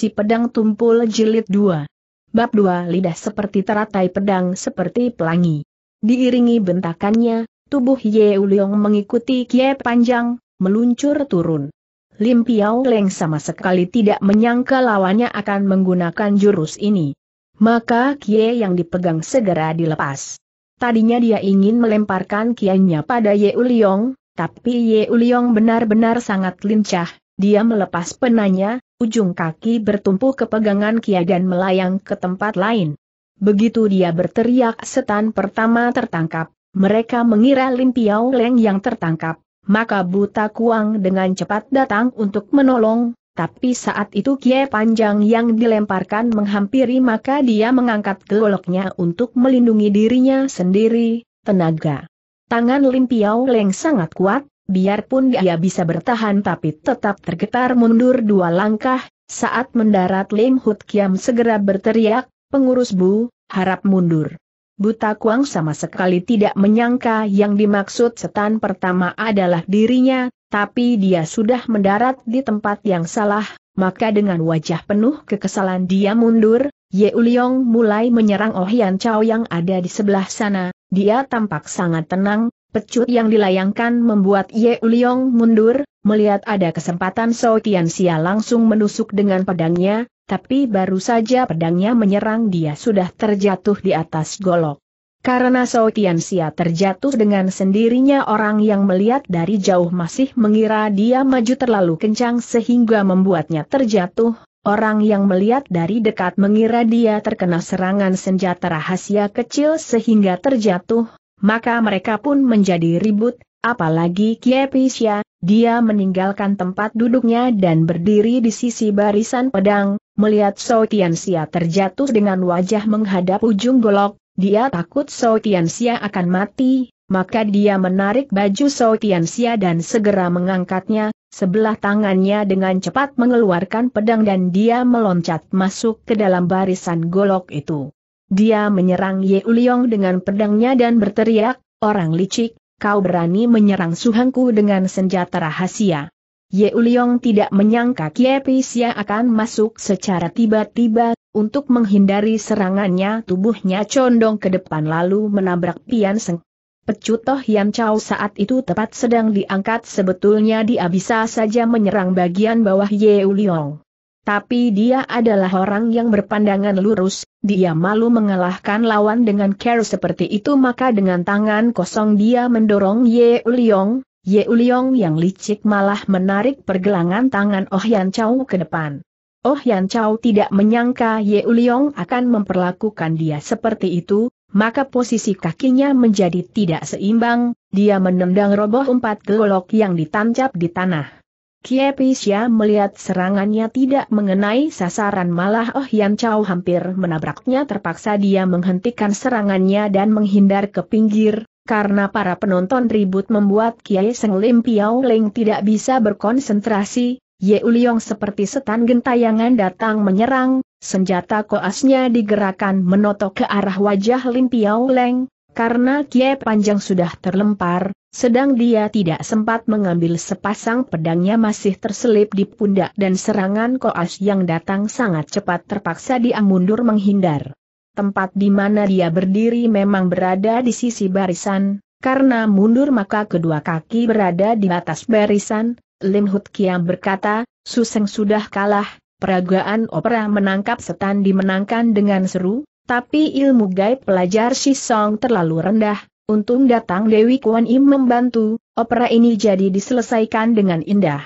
Si Pedang Tumpul Jilid 2 Bab 2 Lidah seperti teratai pedang seperti pelangi. Diiringi bentakannya, tubuh Ye Uliong mengikuti kie panjang, meluncur turun. Lim Piao Leng sama sekali tidak menyangka lawannya akan menggunakan jurus ini. Maka kie yang dipegang segera dilepas. Tadinya dia ingin melemparkan kiannya pada Ye Uliong, tapi Ye Uliong benar-benar sangat lincah, dia melepas penanya, ujung kaki bertumpu ke pegangan Kia dan melayang ke tempat lain. Begitu dia berteriak setan pertama tertangkap, mereka mengira Lin Piao Leng yang tertangkap, maka buta kuang dengan cepat datang untuk menolong, tapi saat itu kia panjang yang dilemparkan menghampiri maka dia mengangkat goloknya untuk melindungi dirinya sendiri, tenaga. Tangan Lin Piao Leng sangat kuat, biarpun dia bisa bertahan tapi tetap tergetar mundur dua langkah, saat mendarat Lim Hut Kiam segera berteriak, pengurus Bu, harap mundur. Buta Kuang sama sekali tidak menyangka yang dimaksud setan pertama adalah dirinya, tapi dia sudah mendarat di tempat yang salah, maka dengan wajah penuh kekesalan dia mundur, Ye Uliong mulai menyerang Oh Yan Chao yang ada di sebelah sana, dia tampak sangat tenang, Pecut yang dilayangkan membuat Ye Uliong mundur, melihat ada kesempatan So Tian Xia langsung menusuk dengan pedangnya, tapi baru saja pedangnya menyerang dia sudah terjatuh di atas golok. Karena So Tian Xia terjatuh dengan sendirinya orang yang melihat dari jauh masih mengira dia maju terlalu kencang sehingga membuatnya terjatuh, Orang yang melihat dari dekat mengira dia terkena serangan senjata rahasia kecil sehingga terjatuh, maka mereka pun menjadi ribut, apalagi Kiepisya, dia meninggalkan tempat duduknya dan berdiri di sisi barisan pedang, melihat Tianxia terjatuh dengan wajah menghadap ujung golok, dia takut Tianxia akan mati, maka dia menarik baju Tianxia dan segera mengangkatnya, sebelah tangannya dengan cepat mengeluarkan pedang dan dia meloncat masuk ke dalam barisan golok itu. Dia menyerang Ye Uliong dengan pedangnya dan berteriak, Orang licik, kau berani menyerang suhangku dengan senjata rahasia. Ye Uliong tidak menyangka Pisya akan masuk secara tiba-tiba, untuk menghindari serangannya tubuhnya condong ke depan lalu menabrak Pian Seng. Pecutoh Yan Chao saat itu tepat sedang diangkat sebetulnya dia bisa saja menyerang bagian bawah Ye Uliong. Tapi dia adalah orang yang berpandangan lurus, dia malu mengalahkan lawan dengan care seperti itu maka dengan tangan kosong dia mendorong Ye Uliong, Ye Uliong yang licik malah menarik pergelangan tangan Oh Yan Chow ke depan. Oh Yan Chow tidak menyangka Ye Uliong akan memperlakukan dia seperti itu, maka posisi kakinya menjadi tidak seimbang, dia menendang roboh empat golok yang ditancap di tanah. Kiepisya melihat serangannya tidak mengenai sasaran malah Oh Yan Chow hampir menabraknya terpaksa dia menghentikan serangannya dan menghindar ke pinggir, karena para penonton ribut membuat Kiai Seng Lim Piao Ling tidak bisa berkonsentrasi, Ye Uliong seperti setan gentayangan datang menyerang, senjata koasnya digerakkan menotok ke arah wajah Lim Piao Leng, karena Kie Panjang sudah terlempar, sedang dia tidak sempat mengambil sepasang pedangnya masih terselip di pundak dan serangan koas yang datang sangat cepat terpaksa dia mundur menghindar. Tempat di mana dia berdiri memang berada di sisi barisan, karena mundur maka kedua kaki berada di atas barisan, Lim Hut Kiam berkata, Suseng sudah kalah, peragaan opera menangkap setan dimenangkan dengan seru, tapi ilmu gaib pelajar si song terlalu rendah, untung datang Dewi Kuan Im membantu, opera ini jadi diselesaikan dengan indah.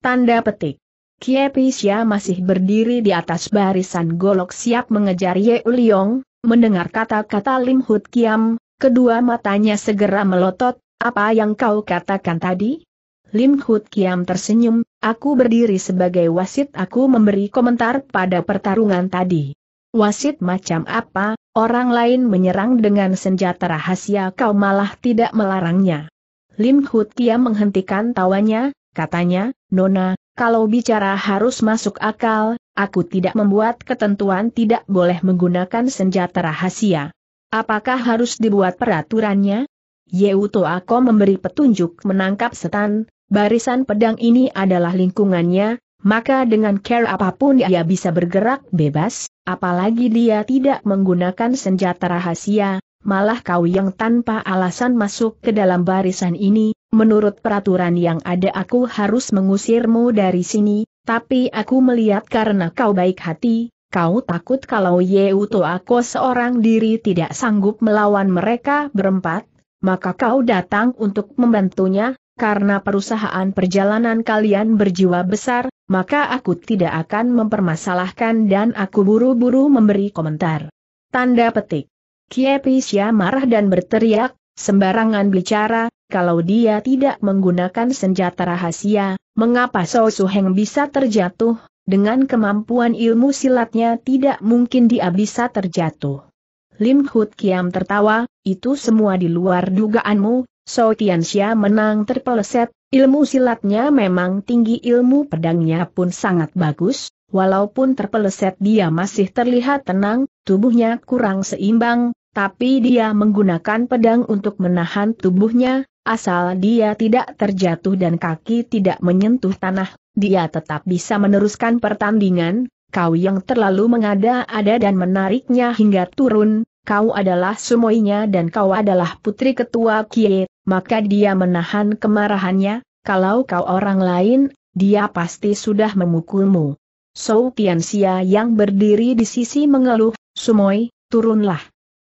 Tanda petik. Kiepisya masih berdiri di atas barisan golok siap mengejar Ye Uliong, mendengar kata-kata Lim Hut Kiam, kedua matanya segera melotot, apa yang kau katakan tadi? Lim Hut Kiam tersenyum, aku berdiri sebagai wasit aku memberi komentar pada pertarungan tadi. Wasit macam apa, orang lain menyerang dengan senjata rahasia kau malah tidak melarangnya. Lim Hut Kia menghentikan tawanya, katanya, Nona, kalau bicara harus masuk akal, aku tidak membuat ketentuan tidak boleh menggunakan senjata rahasia. Apakah harus dibuat peraturannya? Yeuto Ako memberi petunjuk menangkap setan, barisan pedang ini adalah lingkungannya, maka dengan care apapun ia bisa bergerak bebas, apalagi dia tidak menggunakan senjata rahasia, malah kau yang tanpa alasan masuk ke dalam barisan ini, menurut peraturan yang ada aku harus mengusirmu dari sini, tapi aku melihat karena kau baik hati, kau takut kalau Yeuto aku seorang diri tidak sanggup melawan mereka berempat, maka kau datang untuk membantunya, karena perusahaan perjalanan kalian berjiwa besar, maka aku tidak akan mempermasalahkan dan aku buru-buru memberi komentar. Tanda petik. Kiepisya marah dan berteriak, sembarangan bicara, kalau dia tidak menggunakan senjata rahasia, mengapa Sou Heng bisa terjatuh, dengan kemampuan ilmu silatnya tidak mungkin dia bisa terjatuh. Lim Hut Kiam tertawa, itu semua di luar dugaanmu, So Tianxia menang terpeleset, Ilmu silatnya memang tinggi ilmu pedangnya pun sangat bagus, walaupun terpeleset dia masih terlihat tenang, tubuhnya kurang seimbang, tapi dia menggunakan pedang untuk menahan tubuhnya, asal dia tidak terjatuh dan kaki tidak menyentuh tanah, dia tetap bisa meneruskan pertandingan, kau yang terlalu mengada-ada dan menariknya hingga turun, kau adalah semuanya dan kau adalah putri ketua Kie, maka dia menahan kemarahannya, kalau kau orang lain, dia pasti sudah memukulmu. Sou Tianxia yang berdiri di sisi mengeluh, Sumoi, turunlah.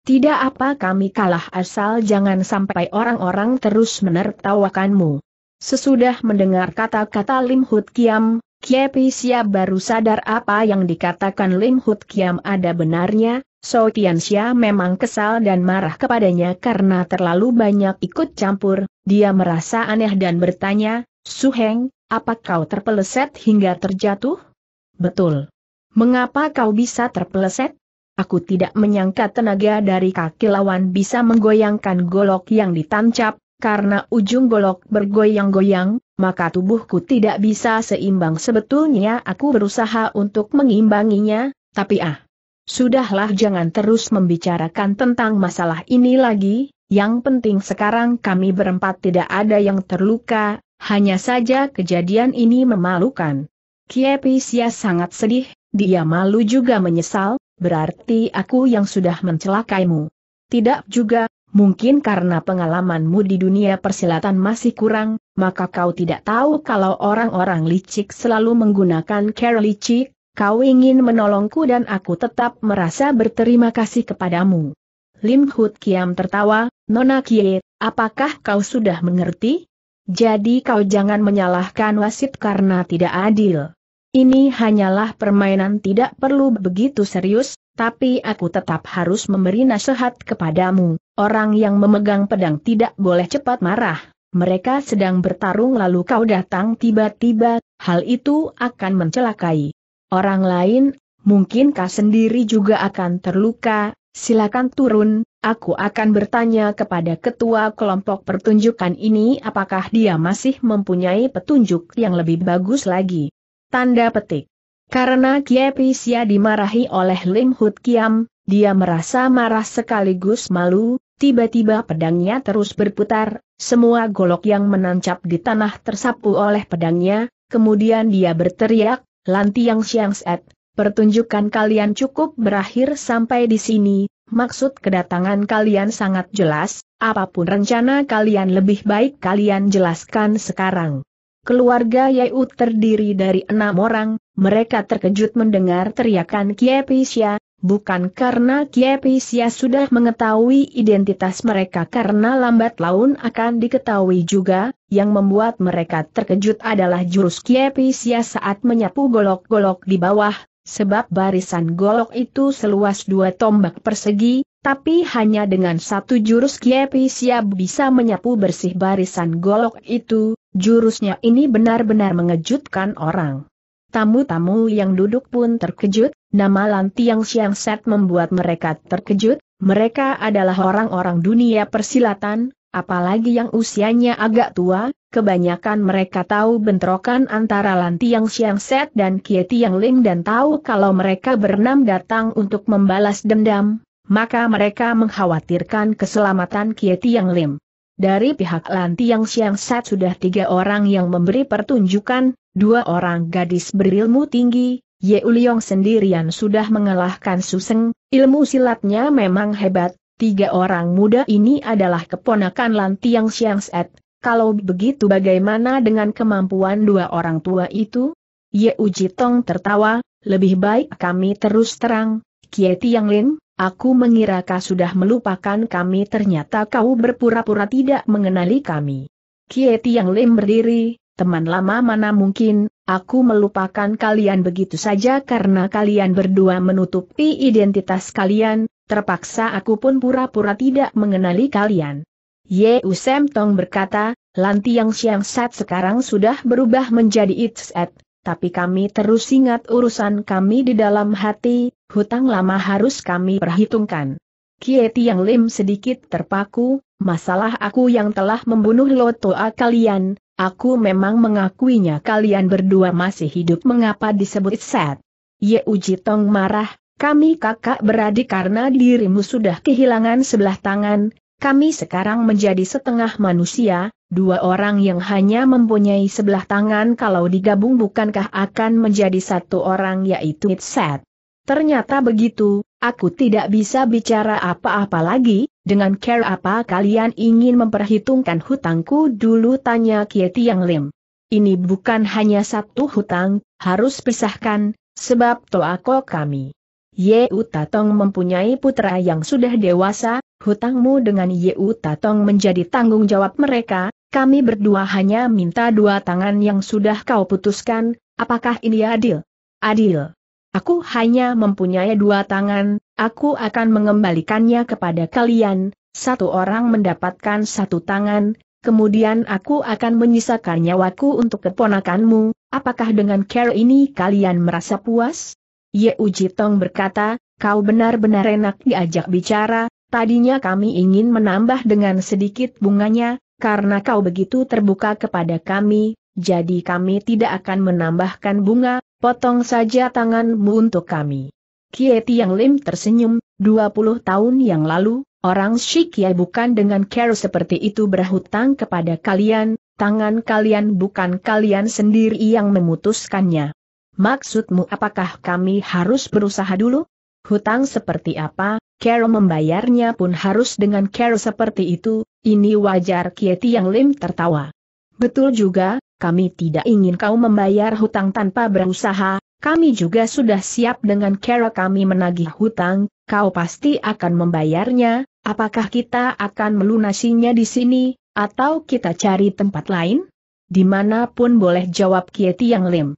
Tidak apa kami kalah asal jangan sampai orang-orang terus menertawakanmu. Sesudah mendengar kata-kata Lim Hut Kiam, Kiepi Xia baru sadar apa yang dikatakan Lim Hut Kiam ada benarnya, So Tianxia memang kesal dan marah kepadanya karena terlalu banyak ikut campur, dia merasa aneh dan bertanya, Su Heng, apa kau terpeleset hingga terjatuh? Betul. Mengapa kau bisa terpeleset? Aku tidak menyangka tenaga dari kaki lawan bisa menggoyangkan golok yang ditancap, karena ujung golok bergoyang-goyang, maka tubuhku tidak bisa seimbang. Sebetulnya aku berusaha untuk mengimbanginya, tapi ah, Sudahlah jangan terus membicarakan tentang masalah ini lagi, yang penting sekarang kami berempat tidak ada yang terluka, hanya saja kejadian ini memalukan. Kiepisya sangat sedih, dia malu juga menyesal, berarti aku yang sudah mencelakaimu. Tidak juga, mungkin karena pengalamanmu di dunia persilatan masih kurang, maka kau tidak tahu kalau orang-orang licik selalu menggunakan cara licik, Kau ingin menolongku dan aku tetap merasa berterima kasih kepadamu. Lim Hut Kiam tertawa, Nona Kie, apakah kau sudah mengerti? Jadi kau jangan menyalahkan wasit karena tidak adil. Ini hanyalah permainan tidak perlu begitu serius, tapi aku tetap harus memberi nasihat kepadamu. Orang yang memegang pedang tidak boleh cepat marah. Mereka sedang bertarung lalu kau datang tiba-tiba, hal itu akan mencelakai. Orang lain, mungkin kau sendiri juga akan terluka, silakan turun, aku akan bertanya kepada ketua kelompok pertunjukan ini apakah dia masih mempunyai petunjuk yang lebih bagus lagi. Tanda petik. Karena Kiai Prisia dimarahi oleh Lim Hut Kiam, dia merasa marah sekaligus malu, tiba-tiba pedangnya terus berputar, semua golok yang menancap di tanah tersapu oleh pedangnya, kemudian dia berteriak, Lantiang set, pertunjukan kalian cukup berakhir sampai di sini, maksud kedatangan kalian sangat jelas, apapun rencana kalian lebih baik kalian jelaskan sekarang. Keluarga Yeu terdiri dari enam orang, mereka terkejut mendengar teriakan Kiepisya, bukan karena Kiepesia sudah mengetahui identitas mereka karena lambat laun akan diketahui juga, yang membuat mereka terkejut adalah jurus Kiepesia saat menyapu golok-golok di bawah, sebab barisan golok itu seluas dua tombak persegi, tapi hanya dengan satu jurus Kiepesia bisa menyapu bersih barisan golok itu, jurusnya ini benar-benar mengejutkan orang. Tamu-tamu yang duduk pun terkejut, Nama Lantiang Siang Set membuat mereka terkejut, mereka adalah orang-orang dunia persilatan, apalagi yang usianya agak tua, kebanyakan mereka tahu bentrokan antara Lantiang Siang Set dan Kie Tiang Ling dan tahu kalau mereka berenam datang untuk membalas dendam, maka mereka mengkhawatirkan keselamatan Kie Tiang Lim. Dari pihak Lantiang Siang Set sudah tiga orang yang memberi pertunjukan, dua orang gadis berilmu tinggi, Ye Uliong sendirian sudah mengalahkan Suseng, ilmu silatnya memang hebat, tiga orang muda ini adalah keponakan Siang Set. kalau begitu bagaimana dengan kemampuan dua orang tua itu? Ye Uji Tong tertawa, lebih baik kami terus terang, Kie Tiang Lin, aku mengira kau sudah melupakan kami ternyata kau berpura-pura tidak mengenali kami. Kie Tiang Lin berdiri, teman lama mana mungkin, Aku melupakan kalian begitu saja karena kalian berdua menutupi identitas kalian, terpaksa aku pun pura-pura tidak mengenali kalian. Ye Usem Tong berkata, Lanti yang Siang Sat sekarang sudah berubah menjadi Itset, tapi kami terus ingat urusan kami di dalam hati, hutang lama harus kami perhitungkan. Kieti Yang Lim sedikit terpaku, Masalah aku yang telah membunuh Lotoa kalian, aku memang mengakuinya kalian berdua masih hidup mengapa disebut set. Ye Uji Tong marah, kami kakak beradik karena dirimu sudah kehilangan sebelah tangan, kami sekarang menjadi setengah manusia, dua orang yang hanya mempunyai sebelah tangan kalau digabung bukankah akan menjadi satu orang yaitu set? Ternyata begitu, Aku tidak bisa bicara apa-apa lagi, dengan care apa kalian ingin memperhitungkan hutangku dulu tanya Kieti Yang Lim. Ini bukan hanya satu hutang, harus pisahkan, sebab toako kami. Yeu Tatong mempunyai putra yang sudah dewasa, hutangmu dengan Yeu Tatong menjadi tanggung jawab mereka, kami berdua hanya minta dua tangan yang sudah kau putuskan, apakah ini adil? Adil. Aku hanya mempunyai dua tangan, aku akan mengembalikannya kepada kalian, satu orang mendapatkan satu tangan, kemudian aku akan menyisakan nyawaku untuk keponakanmu, apakah dengan care ini kalian merasa puas? Ye Uji Tong berkata, kau benar-benar enak diajak bicara, tadinya kami ingin menambah dengan sedikit bunganya, karena kau begitu terbuka kepada kami, jadi kami tidak akan menambahkan bunga, potong saja tanganmu untuk kami. Kie Tiang Lim tersenyum, 20 tahun yang lalu, orang Shikia bukan dengan care seperti itu berhutang kepada kalian, tangan kalian bukan kalian sendiri yang memutuskannya. Maksudmu apakah kami harus berusaha dulu? Hutang seperti apa, Carol membayarnya pun harus dengan care seperti itu, ini wajar Kieti yang Lim tertawa. Betul juga, kami tidak ingin kau membayar hutang tanpa berusaha, kami juga sudah siap dengan cara kami menagih hutang, kau pasti akan membayarnya, apakah kita akan melunasinya di sini, atau kita cari tempat lain? Dimanapun boleh jawab Kieti Yang Lim.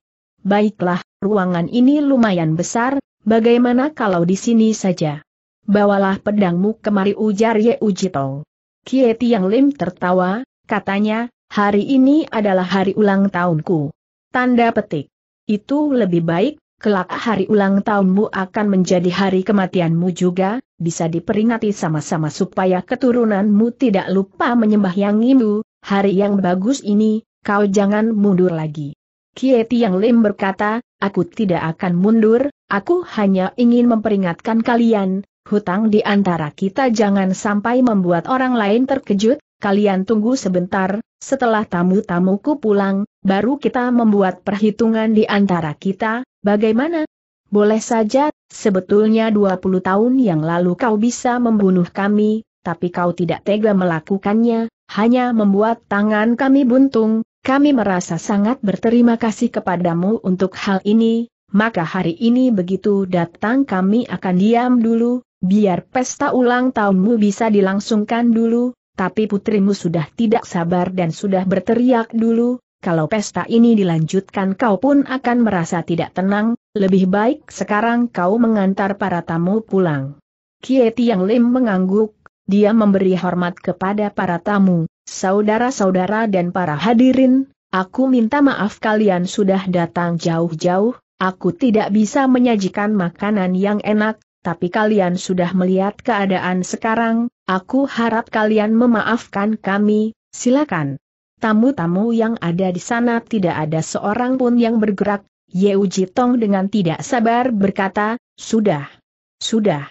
Baiklah, ruangan ini lumayan besar, bagaimana kalau di sini saja? Bawalah pedangmu kemari ujar Ye Ujitong. Kieti Yang Lim tertawa, katanya, Hari ini adalah hari ulang tahunku. Tanda petik. Itu lebih baik, kelak hari ulang tahunmu akan menjadi hari kematianmu juga, bisa diperingati sama-sama supaya keturunanmu tidak lupa menyembah yang imu, hari yang bagus ini, kau jangan mundur lagi. Kieti Yang Lim berkata, aku tidak akan mundur, aku hanya ingin memperingatkan kalian, hutang di antara kita jangan sampai membuat orang lain terkejut, kalian tunggu sebentar, setelah tamu-tamuku pulang, baru kita membuat perhitungan di antara kita, bagaimana? Boleh saja, sebetulnya 20 tahun yang lalu kau bisa membunuh kami, tapi kau tidak tega melakukannya, hanya membuat tangan kami buntung, kami merasa sangat berterima kasih kepadamu untuk hal ini, maka hari ini begitu datang kami akan diam dulu, biar pesta ulang tahunmu bisa dilangsungkan dulu, tapi putrimu sudah tidak sabar dan sudah berteriak dulu, kalau pesta ini dilanjutkan kau pun akan merasa tidak tenang, lebih baik sekarang kau mengantar para tamu pulang. Kieti Yang Lim mengangguk, dia memberi hormat kepada para tamu, saudara-saudara dan para hadirin, aku minta maaf kalian sudah datang jauh-jauh, aku tidak bisa menyajikan makanan yang enak, tapi kalian sudah melihat keadaan sekarang, Aku harap kalian memaafkan kami, silakan. Tamu-tamu yang ada di sana tidak ada seorang pun yang bergerak, Uji Tong dengan tidak sabar berkata, sudah. Sudah.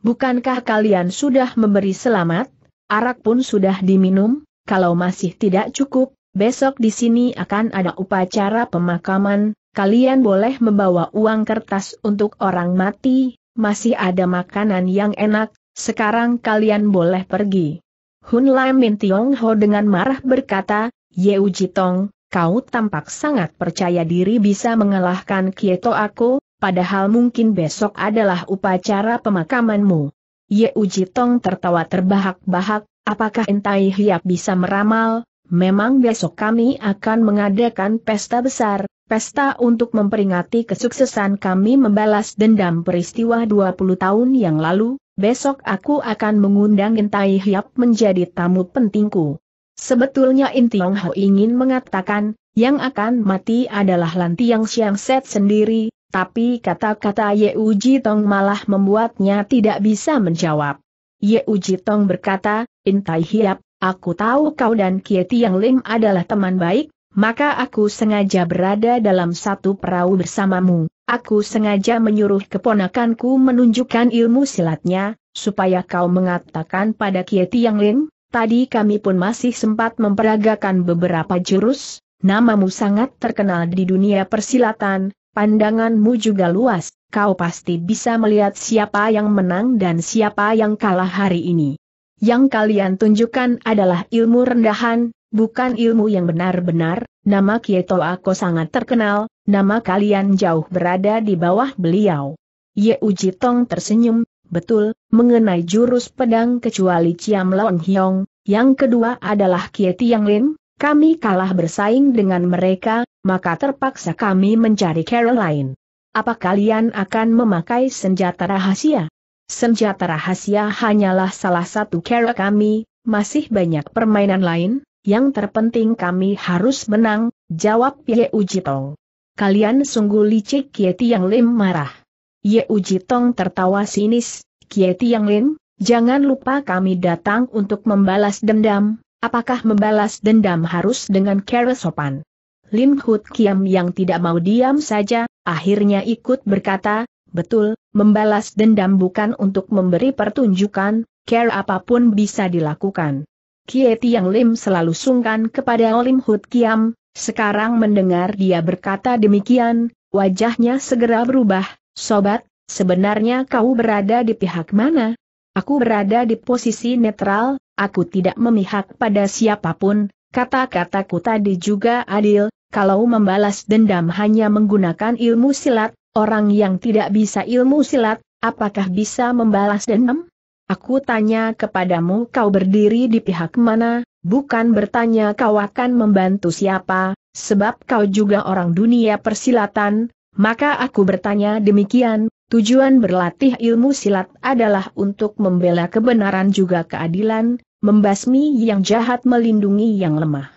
Bukankah kalian sudah memberi selamat? Arak pun sudah diminum, kalau masih tidak cukup, besok di sini akan ada upacara pemakaman, kalian boleh membawa uang kertas untuk orang mati, masih ada makanan yang enak, sekarang kalian boleh pergi. Hun Lam Min Tiong Ho dengan marah berkata, Yeu Tong, kau tampak sangat percaya diri bisa mengalahkan Kieto aku, padahal mungkin besok adalah upacara pemakamanmu. Ye Ujitong tertawa terbahak-bahak, apakah Entai Hiap bisa meramal, memang besok kami akan mengadakan pesta besar, pesta untuk memperingati kesuksesan kami membalas dendam peristiwa 20 tahun yang lalu, besok aku akan mengundang Gentai Hiap menjadi tamu pentingku. Sebetulnya Inti Yong Ho ingin mengatakan, yang akan mati adalah Lantiang Siang Set sendiri, tapi kata-kata Ye Uji Tong malah membuatnya tidak bisa menjawab. Ye Uji Tong berkata, Intai Hiap, aku tahu kau dan Kieti Yang Lim adalah teman baik, maka aku sengaja berada dalam satu perahu bersamamu. Aku sengaja menyuruh keponakanku menunjukkan ilmu silatnya, supaya kau mengatakan pada Kieti Yang lain, tadi kami pun masih sempat memperagakan beberapa jurus, namamu sangat terkenal di dunia persilatan, pandanganmu juga luas, kau pasti bisa melihat siapa yang menang dan siapa yang kalah hari ini. Yang kalian tunjukkan adalah ilmu rendahan, bukan ilmu yang benar-benar, nama Kieto Ako sangat terkenal, nama kalian jauh berada di bawah beliau. Ye Uji Tong tersenyum, betul, mengenai jurus pedang kecuali Ciam Long Hyong, yang kedua adalah Kieti Yang Lin, kami kalah bersaing dengan mereka, maka terpaksa kami mencari Caroline. Apa kalian akan memakai senjata rahasia? Senjata rahasia hanyalah salah satu cara kami, masih banyak permainan lain, yang terpenting kami harus menang, jawab Ye Ujitong. Kalian sungguh licik Ye Tiang Lim marah. Ye Ujitong tertawa sinis, Ye Tiang Lim, jangan lupa kami datang untuk membalas dendam, apakah membalas dendam harus dengan kera sopan? Lim Hut Kiam yang tidak mau diam saja, akhirnya ikut berkata, betul, membalas dendam bukan untuk memberi pertunjukan, care apapun bisa dilakukan. Kie Tiang Lim selalu sungkan kepada Olim Hut Kiam, sekarang mendengar dia berkata demikian, wajahnya segera berubah, sobat, sebenarnya kau berada di pihak mana? Aku berada di posisi netral, aku tidak memihak pada siapapun, kata-kataku tadi juga adil, kalau membalas dendam hanya menggunakan ilmu silat, orang yang tidak bisa ilmu silat, apakah bisa membalas dendam? Aku tanya kepadamu kau berdiri di pihak mana, bukan bertanya kau akan membantu siapa, sebab kau juga orang dunia persilatan, maka aku bertanya demikian, tujuan berlatih ilmu silat adalah untuk membela kebenaran juga keadilan, membasmi yang jahat melindungi yang lemah.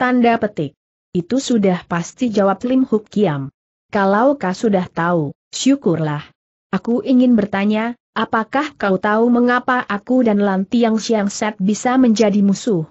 Tanda petik. Itu sudah pasti jawab Lim Huk Kiam. Kalau kau sudah tahu, syukurlah. Aku ingin bertanya, Apakah kau tahu mengapa aku dan Lantiang Siang Set bisa menjadi musuh?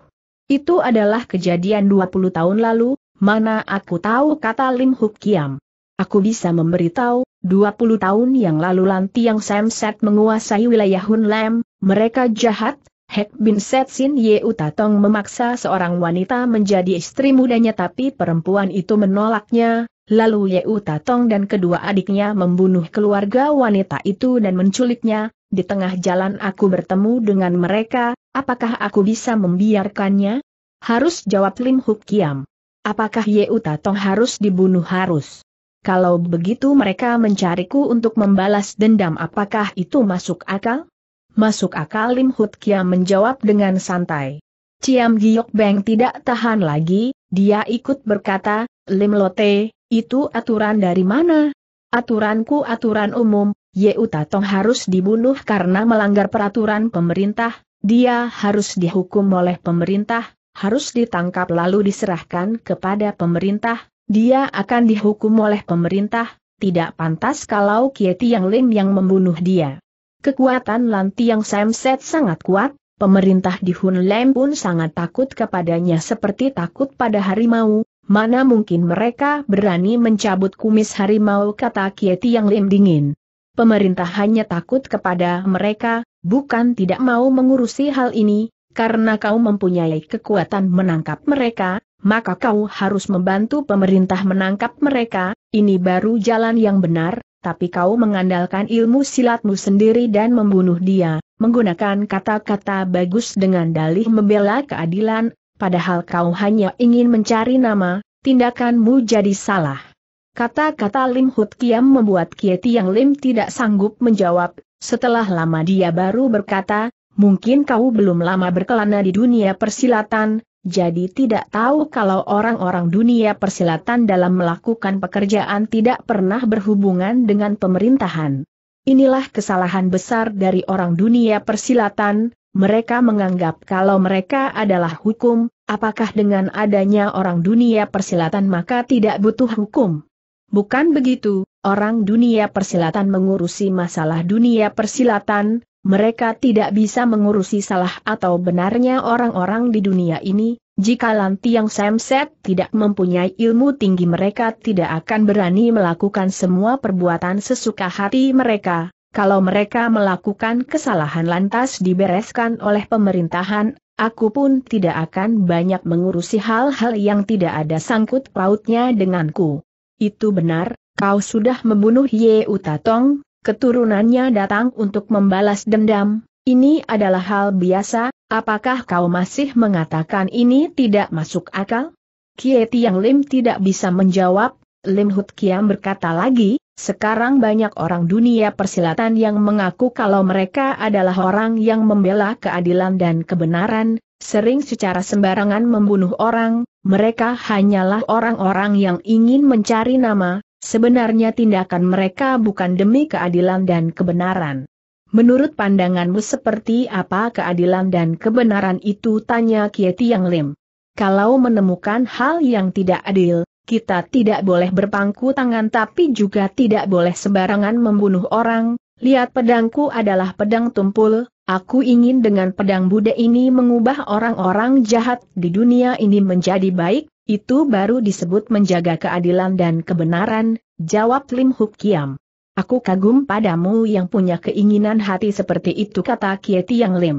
Itu adalah kejadian 20 tahun lalu, mana aku tahu kata Lim Huk Kiam. Aku bisa memberitahu, 20 tahun yang lalu Lantiang Sam Set menguasai wilayah Hun Lam, mereka jahat, Hek Bin Set Sin Ye Utatong memaksa seorang wanita menjadi istri mudanya tapi perempuan itu menolaknya, Lalu Yeu Tong dan kedua adiknya membunuh keluarga wanita itu dan menculiknya, di tengah jalan aku bertemu dengan mereka, apakah aku bisa membiarkannya? Harus jawab Lim Huk Kiam. Apakah Yeu Tong harus dibunuh harus? Kalau begitu mereka mencariku untuk membalas dendam apakah itu masuk akal? Masuk akal Lim Huk Kiam menjawab dengan santai. Ciam Giok Beng tidak tahan lagi, dia ikut berkata, Lim Lote, itu aturan dari mana? Aturanku aturan umum, Yeu Tong harus dibunuh karena melanggar peraturan pemerintah, dia harus dihukum oleh pemerintah, harus ditangkap lalu diserahkan kepada pemerintah, dia akan dihukum oleh pemerintah, tidak pantas kalau Kieti Yang Lim yang membunuh dia. Kekuatan Lanti Yang Samset sangat kuat, pemerintah di Hun Lem pun sangat takut kepadanya seperti takut pada harimau, Mana mungkin mereka berani mencabut kumis harimau kata Kieti yang lim dingin. Pemerintah hanya takut kepada mereka, bukan tidak mau mengurusi hal ini, karena kau mempunyai kekuatan menangkap mereka, maka kau harus membantu pemerintah menangkap mereka, ini baru jalan yang benar, tapi kau mengandalkan ilmu silatmu sendiri dan membunuh dia, menggunakan kata-kata bagus dengan dalih membela keadilan, Padahal kau hanya ingin mencari nama, tindakanmu jadi salah. Kata-kata Lim Hut Kiam membuat Kieti yang Lim tidak sanggup menjawab, setelah lama dia baru berkata, mungkin kau belum lama berkelana di dunia persilatan, jadi tidak tahu kalau orang-orang dunia persilatan dalam melakukan pekerjaan tidak pernah berhubungan dengan pemerintahan. Inilah kesalahan besar dari orang dunia persilatan, mereka menganggap kalau mereka adalah hukum, apakah dengan adanya orang dunia persilatan maka tidak butuh hukum? Bukan begitu, orang dunia persilatan mengurusi masalah dunia persilatan, mereka tidak bisa mengurusi salah atau benarnya orang-orang di dunia ini, jika yang Samset tidak mempunyai ilmu tinggi mereka tidak akan berani melakukan semua perbuatan sesuka hati mereka, kalau mereka melakukan kesalahan lantas dibereskan oleh pemerintahan, aku pun tidak akan banyak mengurusi hal-hal yang tidak ada sangkut pautnya denganku. Itu benar, kau sudah membunuh Ye Utatong, keturunannya datang untuk membalas dendam, ini adalah hal biasa, apakah kau masih mengatakan ini tidak masuk akal? Kieti Yang Lim tidak bisa menjawab, Lim Hut Kiam berkata lagi, sekarang banyak orang dunia persilatan yang mengaku kalau mereka adalah orang yang membela keadilan dan kebenaran, sering secara sembarangan membunuh orang, mereka hanyalah orang-orang yang ingin mencari nama, sebenarnya tindakan mereka bukan demi keadilan dan kebenaran. Menurut pandanganmu seperti apa keadilan dan kebenaran itu tanya Kieti Yang Lim. Kalau menemukan hal yang tidak adil, kita tidak boleh berpangku tangan tapi juga tidak boleh sembarangan membunuh orang, lihat pedangku adalah pedang tumpul, aku ingin dengan pedang Buddha ini mengubah orang-orang jahat di dunia ini menjadi baik, itu baru disebut menjaga keadilan dan kebenaran, jawab Lim Huk Kiam. Aku kagum padamu yang punya keinginan hati seperti itu kata Kieti Yang Lim.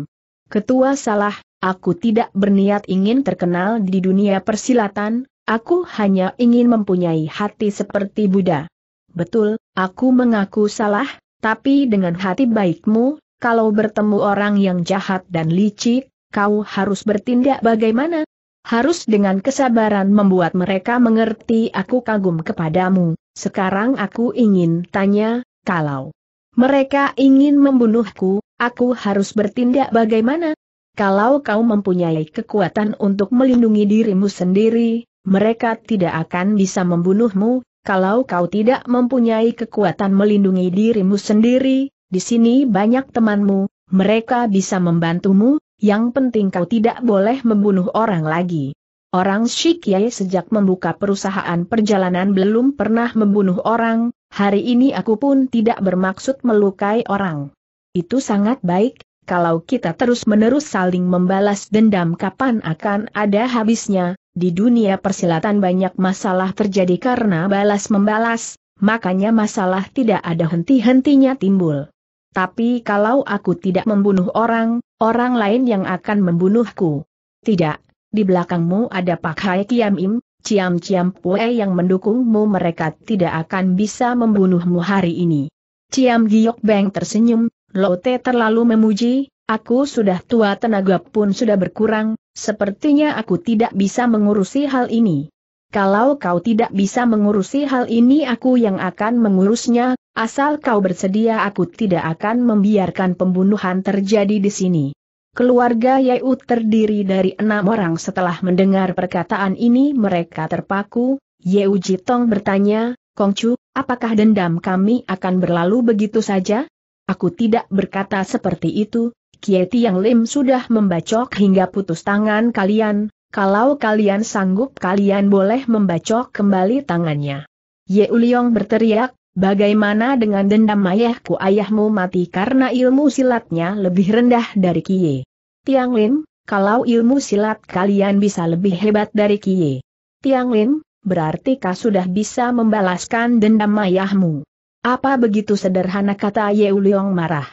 Ketua salah, aku tidak berniat ingin terkenal di dunia persilatan, Aku hanya ingin mempunyai hati seperti Buddha. Betul, aku mengaku salah, tapi dengan hati baikmu, kalau bertemu orang yang jahat dan licik, kau harus bertindak bagaimana? Harus dengan kesabaran membuat mereka mengerti aku kagum kepadamu. Sekarang aku ingin tanya, kalau mereka ingin membunuhku, aku harus bertindak bagaimana? Kalau kau mempunyai kekuatan untuk melindungi dirimu sendiri, mereka tidak akan bisa membunuhmu, kalau kau tidak mempunyai kekuatan melindungi dirimu sendiri, di sini banyak temanmu, mereka bisa membantumu, yang penting kau tidak boleh membunuh orang lagi. Orang Shikyai sejak membuka perusahaan perjalanan belum pernah membunuh orang, hari ini aku pun tidak bermaksud melukai orang. Itu sangat baik, kalau kita terus-menerus saling membalas dendam kapan akan ada habisnya, di dunia persilatan banyak masalah terjadi karena balas-membalas, makanya masalah tidak ada henti-hentinya timbul. Tapi kalau aku tidak membunuh orang, orang lain yang akan membunuhku. Tidak, di belakangmu ada Pak Hai Kiam Im, Ciam Ciam Pue yang mendukungmu mereka tidak akan bisa membunuhmu hari ini. Ciam Giok Beng tersenyum, Lote terlalu memuji, aku sudah tua tenaga pun sudah berkurang, Sepertinya aku tidak bisa mengurusi hal ini. Kalau kau tidak bisa mengurusi hal ini aku yang akan mengurusnya, asal kau bersedia aku tidak akan membiarkan pembunuhan terjadi di sini. Keluarga Yeu terdiri dari enam orang setelah mendengar perkataan ini mereka terpaku, Yeu Jitong bertanya, Kongcu, apakah dendam kami akan berlalu begitu saja? Aku tidak berkata seperti itu, Kieti yang Lim sudah membacok hingga putus tangan kalian, kalau kalian sanggup kalian boleh membacok kembali tangannya. Ye Uliong berteriak, bagaimana dengan dendam ayahku ayahmu mati karena ilmu silatnya lebih rendah dari Kie. Tiang Lin, kalau ilmu silat kalian bisa lebih hebat dari Kie. Tiang Lin, berarti kau sudah bisa membalaskan dendam ayahmu. Apa begitu sederhana kata Ye Uliong marah.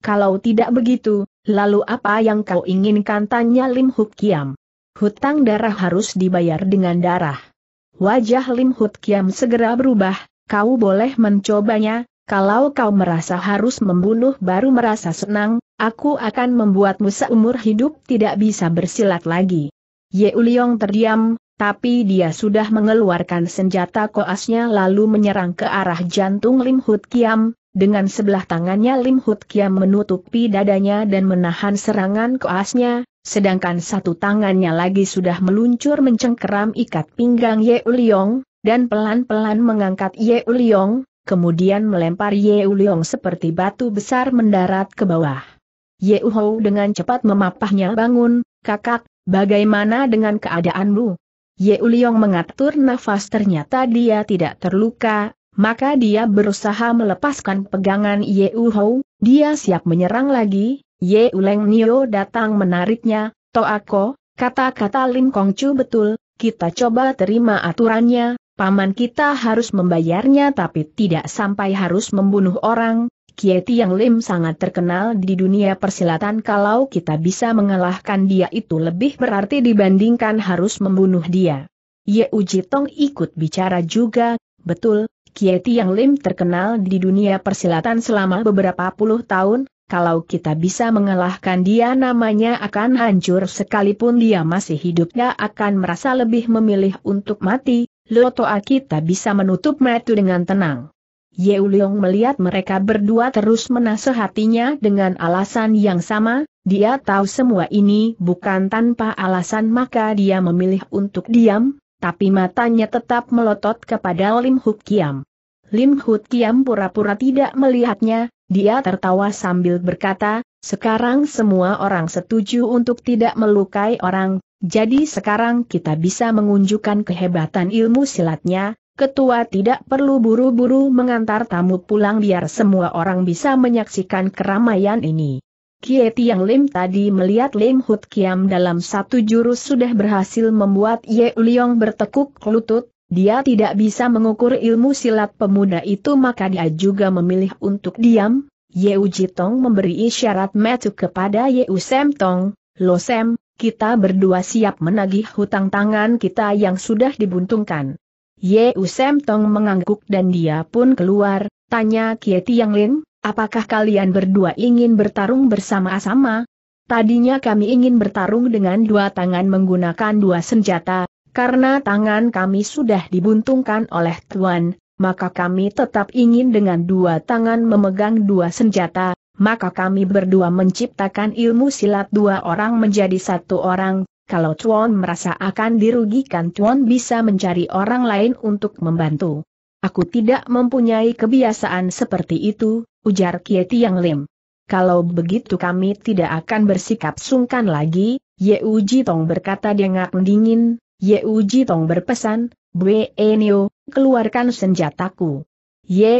Kalau tidak begitu, Lalu apa yang kau inginkan tanya Lim Hut Kiam? Hutang darah harus dibayar dengan darah. Wajah Lim Hut Kiam segera berubah, kau boleh mencobanya, kalau kau merasa harus membunuh baru merasa senang, aku akan membuatmu seumur hidup tidak bisa bersilat lagi. Ye Uliong terdiam, tapi dia sudah mengeluarkan senjata koasnya lalu menyerang ke arah jantung Lim Hut Kiam, dengan sebelah tangannya Lim Hut Kiam menutupi dadanya dan menahan serangan koasnya, sedangkan satu tangannya lagi sudah meluncur mencengkeram ikat pinggang Ye Uliong, dan pelan-pelan mengangkat Ye Uliong, kemudian melempar Ye Uliong seperti batu besar mendarat ke bawah. Ye Uhou dengan cepat memapahnya bangun, kakak, bagaimana dengan keadaanmu? Ye Uliong mengatur nafas ternyata dia tidak terluka, maka dia berusaha melepaskan pegangan Ye Uhou, dia siap menyerang lagi, Ye Uleng Nio datang menariknya, Toako, kata-kata Lim Chu betul, kita coba terima aturannya, paman kita harus membayarnya tapi tidak sampai harus membunuh orang, Kieti Yang Lim sangat terkenal di dunia persilatan kalau kita bisa mengalahkan dia itu lebih berarti dibandingkan harus membunuh dia. Ye Uji Tong ikut bicara juga, betul, Kieti Yang Lim terkenal di dunia persilatan selama beberapa puluh tahun, kalau kita bisa mengalahkan dia namanya akan hancur sekalipun dia masih hidup dia akan merasa lebih memilih untuk mati, Lotoa kita bisa menutup metu dengan tenang. Ye Uliong melihat mereka berdua terus menasehatinya dengan alasan yang sama, dia tahu semua ini bukan tanpa alasan maka dia memilih untuk diam, tapi matanya tetap melotot kepada Lim Huk Kiam. Lim Huk Kiam pura-pura tidak melihatnya, dia tertawa sambil berkata, sekarang semua orang setuju untuk tidak melukai orang, jadi sekarang kita bisa mengunjukkan kehebatan ilmu silatnya, ketua tidak perlu buru-buru mengantar tamu pulang biar semua orang bisa menyaksikan keramaian ini. Kie Tiang Lim tadi melihat Lim Hut Kiam dalam satu jurus sudah berhasil membuat Ye Uliong bertekuk lutut, dia tidak bisa mengukur ilmu silat pemuda itu maka dia juga memilih untuk diam. Ye Uji memberi isyarat metu kepada Ye Sem Tong, Lo Sem, kita berdua siap menagih hutang tangan kita yang sudah dibuntungkan. Ye Sem Tong mengangguk dan dia pun keluar, tanya Kie Tiang Lim, Apakah kalian berdua ingin bertarung bersama-sama? Tadinya kami ingin bertarung dengan dua tangan menggunakan dua senjata, karena tangan kami sudah dibuntungkan oleh Tuan, maka kami tetap ingin dengan dua tangan memegang dua senjata, maka kami berdua menciptakan ilmu silat dua orang menjadi satu orang, kalau Tuan merasa akan dirugikan Tuan bisa mencari orang lain untuk membantu. Aku tidak mempunyai kebiasaan seperti itu, ujar Kieti Yang Lim. Kalau begitu kami tidak akan bersikap sungkan lagi, Uji Jitong berkata dengan dingin, Uji Jitong berpesan, Bwe Enio, keluarkan senjataku.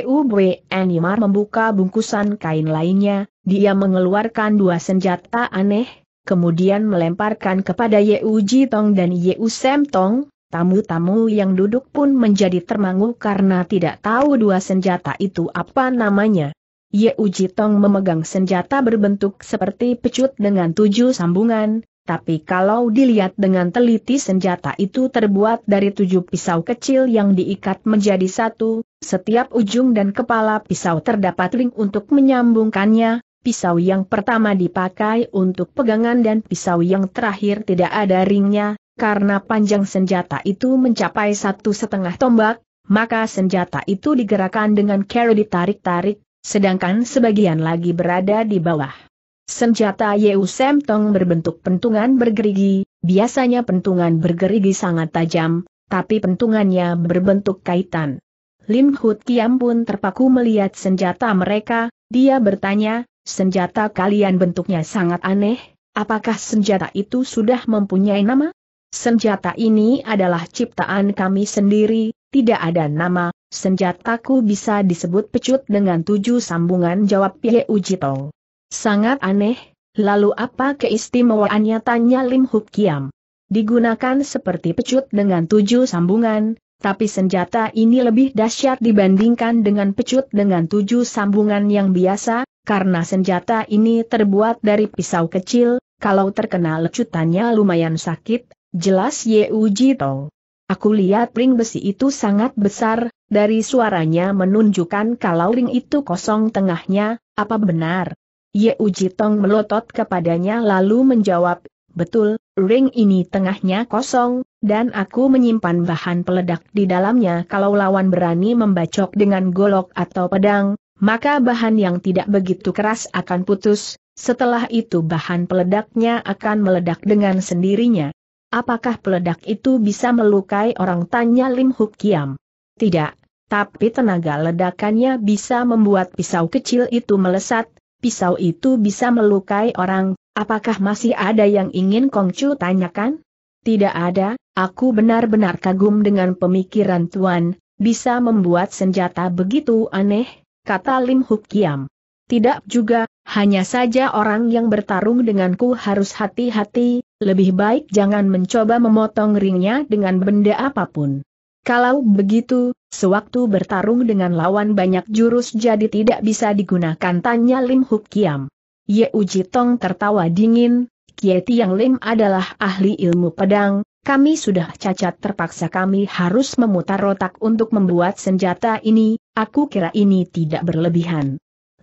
U Bwe Enimar membuka bungkusan kain lainnya, dia mengeluarkan dua senjata aneh, kemudian melemparkan kepada Uji Jitong dan Ye Usem Tong. Tamu-tamu yang duduk pun menjadi termangu karena tidak tahu dua senjata itu apa namanya. Ye Uji Tong memegang senjata berbentuk seperti pecut dengan tujuh sambungan, tapi kalau dilihat dengan teliti senjata itu terbuat dari tujuh pisau kecil yang diikat menjadi satu, setiap ujung dan kepala pisau terdapat ring untuk menyambungkannya, pisau yang pertama dipakai untuk pegangan dan pisau yang terakhir tidak ada ringnya, karena panjang senjata itu mencapai satu setengah tombak, maka senjata itu digerakkan dengan carry ditarik-tarik, sedangkan sebagian lagi berada di bawah. Senjata Yeu Semtong berbentuk pentungan bergerigi, biasanya pentungan bergerigi sangat tajam, tapi pentungannya berbentuk kaitan. Lim Hut Kiam pun terpaku melihat senjata mereka, dia bertanya, senjata kalian bentuknya sangat aneh, apakah senjata itu sudah mempunyai nama? Senjata ini adalah ciptaan kami sendiri, tidak ada nama, senjataku bisa disebut pecut dengan tujuh sambungan jawab Pie Ujitong. Sangat aneh, lalu apa keistimewaannya tanya Lim Huk Kiam. Digunakan seperti pecut dengan tujuh sambungan, tapi senjata ini lebih dahsyat dibandingkan dengan pecut dengan tujuh sambungan yang biasa, karena senjata ini terbuat dari pisau kecil, kalau terkena lecutannya lumayan sakit, Jelas Uji Tong. Aku lihat ring besi itu sangat besar, dari suaranya menunjukkan kalau ring itu kosong tengahnya, apa benar? Ye Ujitong melotot kepadanya lalu menjawab, betul, ring ini tengahnya kosong, dan aku menyimpan bahan peledak di dalamnya kalau lawan berani membacok dengan golok atau pedang, maka bahan yang tidak begitu keras akan putus, setelah itu bahan peledaknya akan meledak dengan sendirinya. Apakah peledak itu bisa melukai orang tanya Lim Huk Kiam? Tidak, tapi tenaga ledakannya bisa membuat pisau kecil itu melesat, pisau itu bisa melukai orang, apakah masih ada yang ingin Kong Chu tanyakan? Tidak ada, aku benar-benar kagum dengan pemikiran Tuan, bisa membuat senjata begitu aneh, kata Lim Huk Kiam. Tidak juga, hanya saja orang yang bertarung denganku harus hati-hati, lebih baik jangan mencoba memotong ringnya dengan benda apapun. Kalau begitu, sewaktu bertarung dengan lawan banyak jurus jadi tidak bisa digunakan tanya Lim Huk Kiam. Ye Uji Tong tertawa dingin, Kie Tiang Lim adalah ahli ilmu pedang, kami sudah cacat terpaksa kami harus memutar otak untuk membuat senjata ini, aku kira ini tidak berlebihan.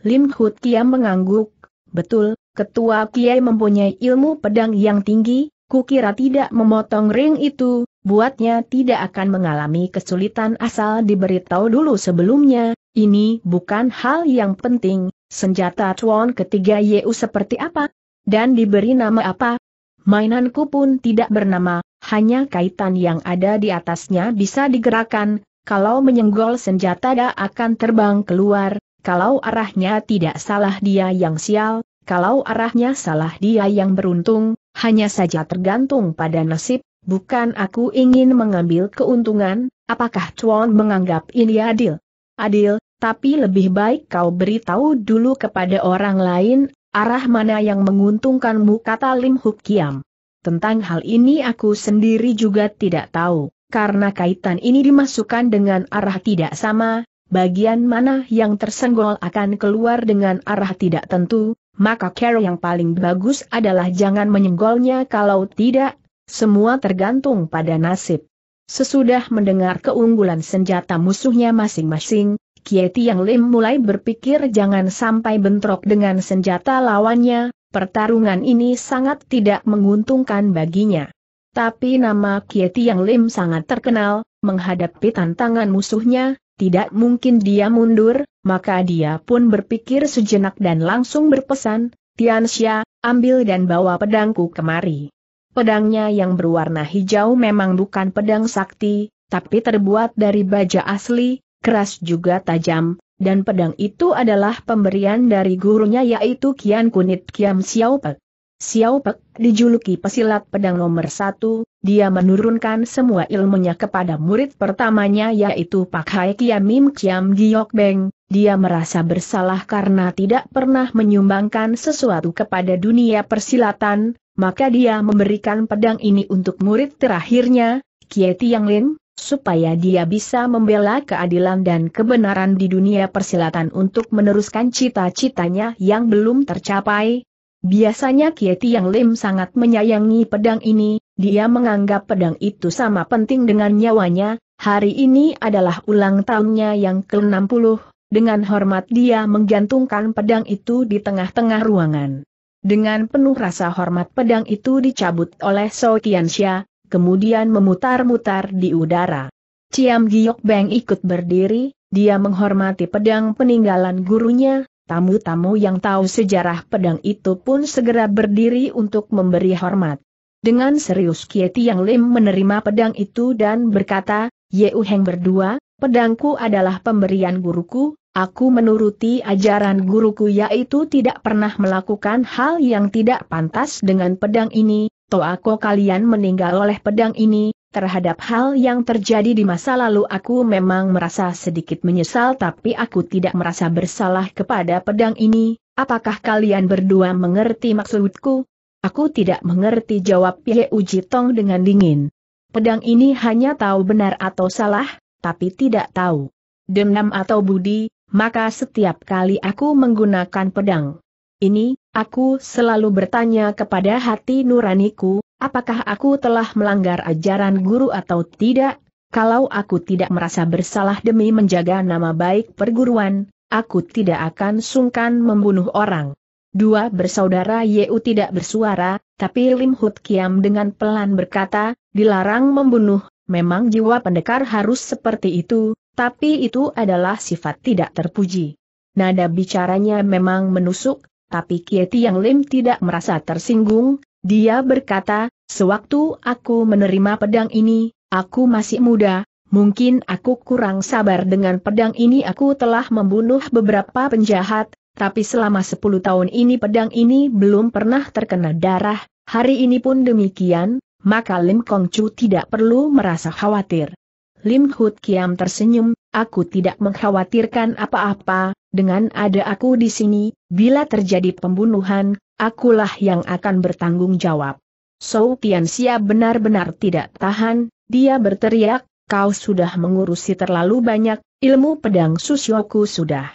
Lim Hut Kiam mengangguk, betul, ketua Kiai mempunyai ilmu pedang yang tinggi, kukira tidak memotong ring itu, buatnya tidak akan mengalami kesulitan asal diberitahu dulu sebelumnya, ini bukan hal yang penting, senjata cuan ketiga Yeu seperti apa? Dan diberi nama apa? Mainanku pun tidak bernama, hanya kaitan yang ada di atasnya bisa digerakkan, kalau menyenggol senjata dia akan terbang keluar, kalau arahnya tidak salah dia yang sial, kalau arahnya salah dia yang beruntung, hanya saja tergantung pada nasib, bukan aku ingin mengambil keuntungan, apakah Chuan menganggap ini adil? Adil, tapi lebih baik kau beritahu dulu kepada orang lain, arah mana yang menguntungkanmu kata Lim Huk Kiam. Tentang hal ini aku sendiri juga tidak tahu, karena kaitan ini dimasukkan dengan arah tidak sama, bagian mana yang tersenggol akan keluar dengan arah tidak tentu, maka care yang paling bagus adalah jangan menyenggolnya kalau tidak, semua tergantung pada nasib. Sesudah mendengar keunggulan senjata musuhnya masing-masing, Kieti Yang Lim mulai berpikir jangan sampai bentrok dengan senjata lawannya, pertarungan ini sangat tidak menguntungkan baginya. Tapi nama Kieti Yang Lim sangat terkenal, menghadapi tantangan musuhnya, tidak mungkin dia mundur, maka dia pun berpikir sejenak dan langsung berpesan, Tianxia, ambil dan bawa pedangku kemari. Pedangnya yang berwarna hijau memang bukan pedang sakti, tapi terbuat dari baja asli, keras juga tajam, dan pedang itu adalah pemberian dari gurunya yaitu Kian Kunit Kiam Xiaopek. Xiao Pek, dijuluki pesilat pedang nomor satu, dia menurunkan semua ilmunya kepada murid pertamanya yaitu Pak Hai Kiamim Kiam Giok Beng, dia merasa bersalah karena tidak pernah menyumbangkan sesuatu kepada dunia persilatan, maka dia memberikan pedang ini untuk murid terakhirnya, Kie Tiang Lin, supaya dia bisa membela keadilan dan kebenaran di dunia persilatan untuk meneruskan cita-citanya yang belum tercapai, Biasanya Kie Tiang Lim sangat menyayangi pedang ini, dia menganggap pedang itu sama penting dengan nyawanya, hari ini adalah ulang tahunnya yang ke-60, dengan hormat dia menggantungkan pedang itu di tengah-tengah ruangan. Dengan penuh rasa hormat pedang itu dicabut oleh So Tianxia, kemudian memutar-mutar di udara. Ciam Giok Beng ikut berdiri, dia menghormati pedang peninggalan gurunya, Tamu-tamu yang tahu sejarah pedang itu pun segera berdiri untuk memberi hormat. Dengan serius Kieti Yang Lim menerima pedang itu dan berkata, Yeu Heng berdua, pedangku adalah pemberian guruku, aku menuruti ajaran guruku yaitu tidak pernah melakukan hal yang tidak pantas dengan pedang ini, Toh aku kalian meninggal oleh pedang ini, terhadap hal yang terjadi di masa lalu aku memang merasa sedikit menyesal tapi aku tidak merasa bersalah kepada pedang ini, apakah kalian berdua mengerti maksudku? Aku tidak mengerti jawab Ye Uji Tong dengan dingin. Pedang ini hanya tahu benar atau salah, tapi tidak tahu dendam atau budi, maka setiap kali aku menggunakan pedang. Ini, aku selalu bertanya kepada hati nuraniku, Apakah aku telah melanggar ajaran guru atau tidak? Kalau aku tidak merasa bersalah demi menjaga nama baik perguruan, aku tidak akan sungkan membunuh orang. Dua bersaudara Yeu tidak bersuara, tapi Lim Hut Kiam dengan pelan berkata, dilarang membunuh, memang jiwa pendekar harus seperti itu, tapi itu adalah sifat tidak terpuji. Nada bicaranya memang menusuk, tapi Kieti yang Lim tidak merasa tersinggung, dia berkata, sewaktu aku menerima pedang ini, aku masih muda, mungkin aku kurang sabar dengan pedang ini aku telah membunuh beberapa penjahat, tapi selama 10 tahun ini pedang ini belum pernah terkena darah, hari ini pun demikian, maka Lim Kong Chu tidak perlu merasa khawatir. Lim Hut Kiam tersenyum, aku tidak mengkhawatirkan apa-apa, dengan ada aku di sini, bila terjadi pembunuhan, akulah yang akan bertanggung jawab. Sou Tianxia benar-benar tidak tahan, dia berteriak, kau sudah mengurusi terlalu banyak, ilmu pedang susyoku sudah.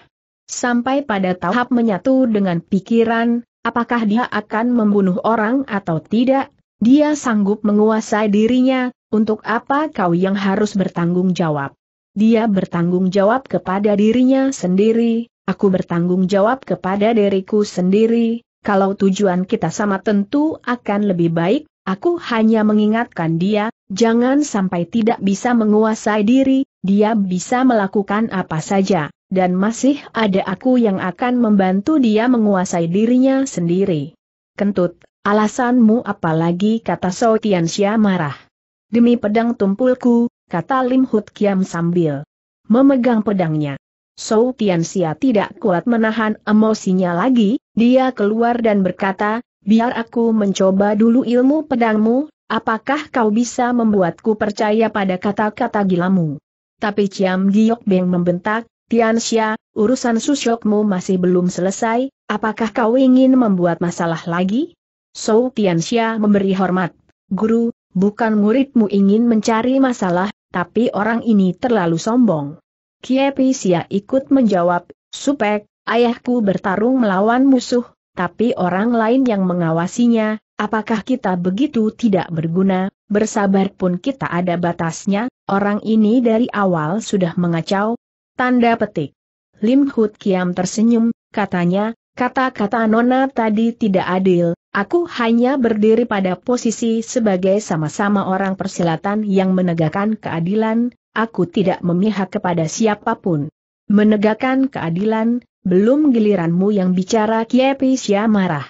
Sampai pada tahap menyatu dengan pikiran, apakah dia akan membunuh orang atau tidak, dia sanggup menguasai dirinya, untuk apa kau yang harus bertanggung jawab. Dia bertanggung jawab kepada dirinya sendiri, aku bertanggung jawab kepada diriku sendiri, kalau tujuan kita sama tentu akan lebih baik, aku hanya mengingatkan dia, jangan sampai tidak bisa menguasai diri, dia bisa melakukan apa saja, dan masih ada aku yang akan membantu dia menguasai dirinya sendiri. Kentut, alasanmu apalagi kata So Tianxia marah. Demi pedang tumpulku, kata Lim Hut Kiam sambil memegang pedangnya. So Tianxia tidak kuat menahan emosinya lagi, dia keluar dan berkata, biar aku mencoba dulu ilmu pedangmu, apakah kau bisa membuatku percaya pada kata-kata gilamu. Tapi Ciam Giok Beng membentak, Tianxia, urusan susyokmu masih belum selesai, apakah kau ingin membuat masalah lagi? So Tianxia memberi hormat, Guru, bukan muridmu ingin mencari masalah, tapi orang ini terlalu sombong. Kiepi Xia ikut menjawab, Supek, Ayahku bertarung melawan musuh, tapi orang lain yang mengawasinya, apakah kita begitu tidak berguna, bersabar pun kita ada batasnya, orang ini dari awal sudah mengacau. Tanda petik. Lim Hut Kiam tersenyum, katanya, kata-kata Nona tadi tidak adil, aku hanya berdiri pada posisi sebagai sama-sama orang persilatan yang menegakkan keadilan, aku tidak memihak kepada siapapun. Menegakkan keadilan, belum giliranmu yang bicara Kiepisya marah.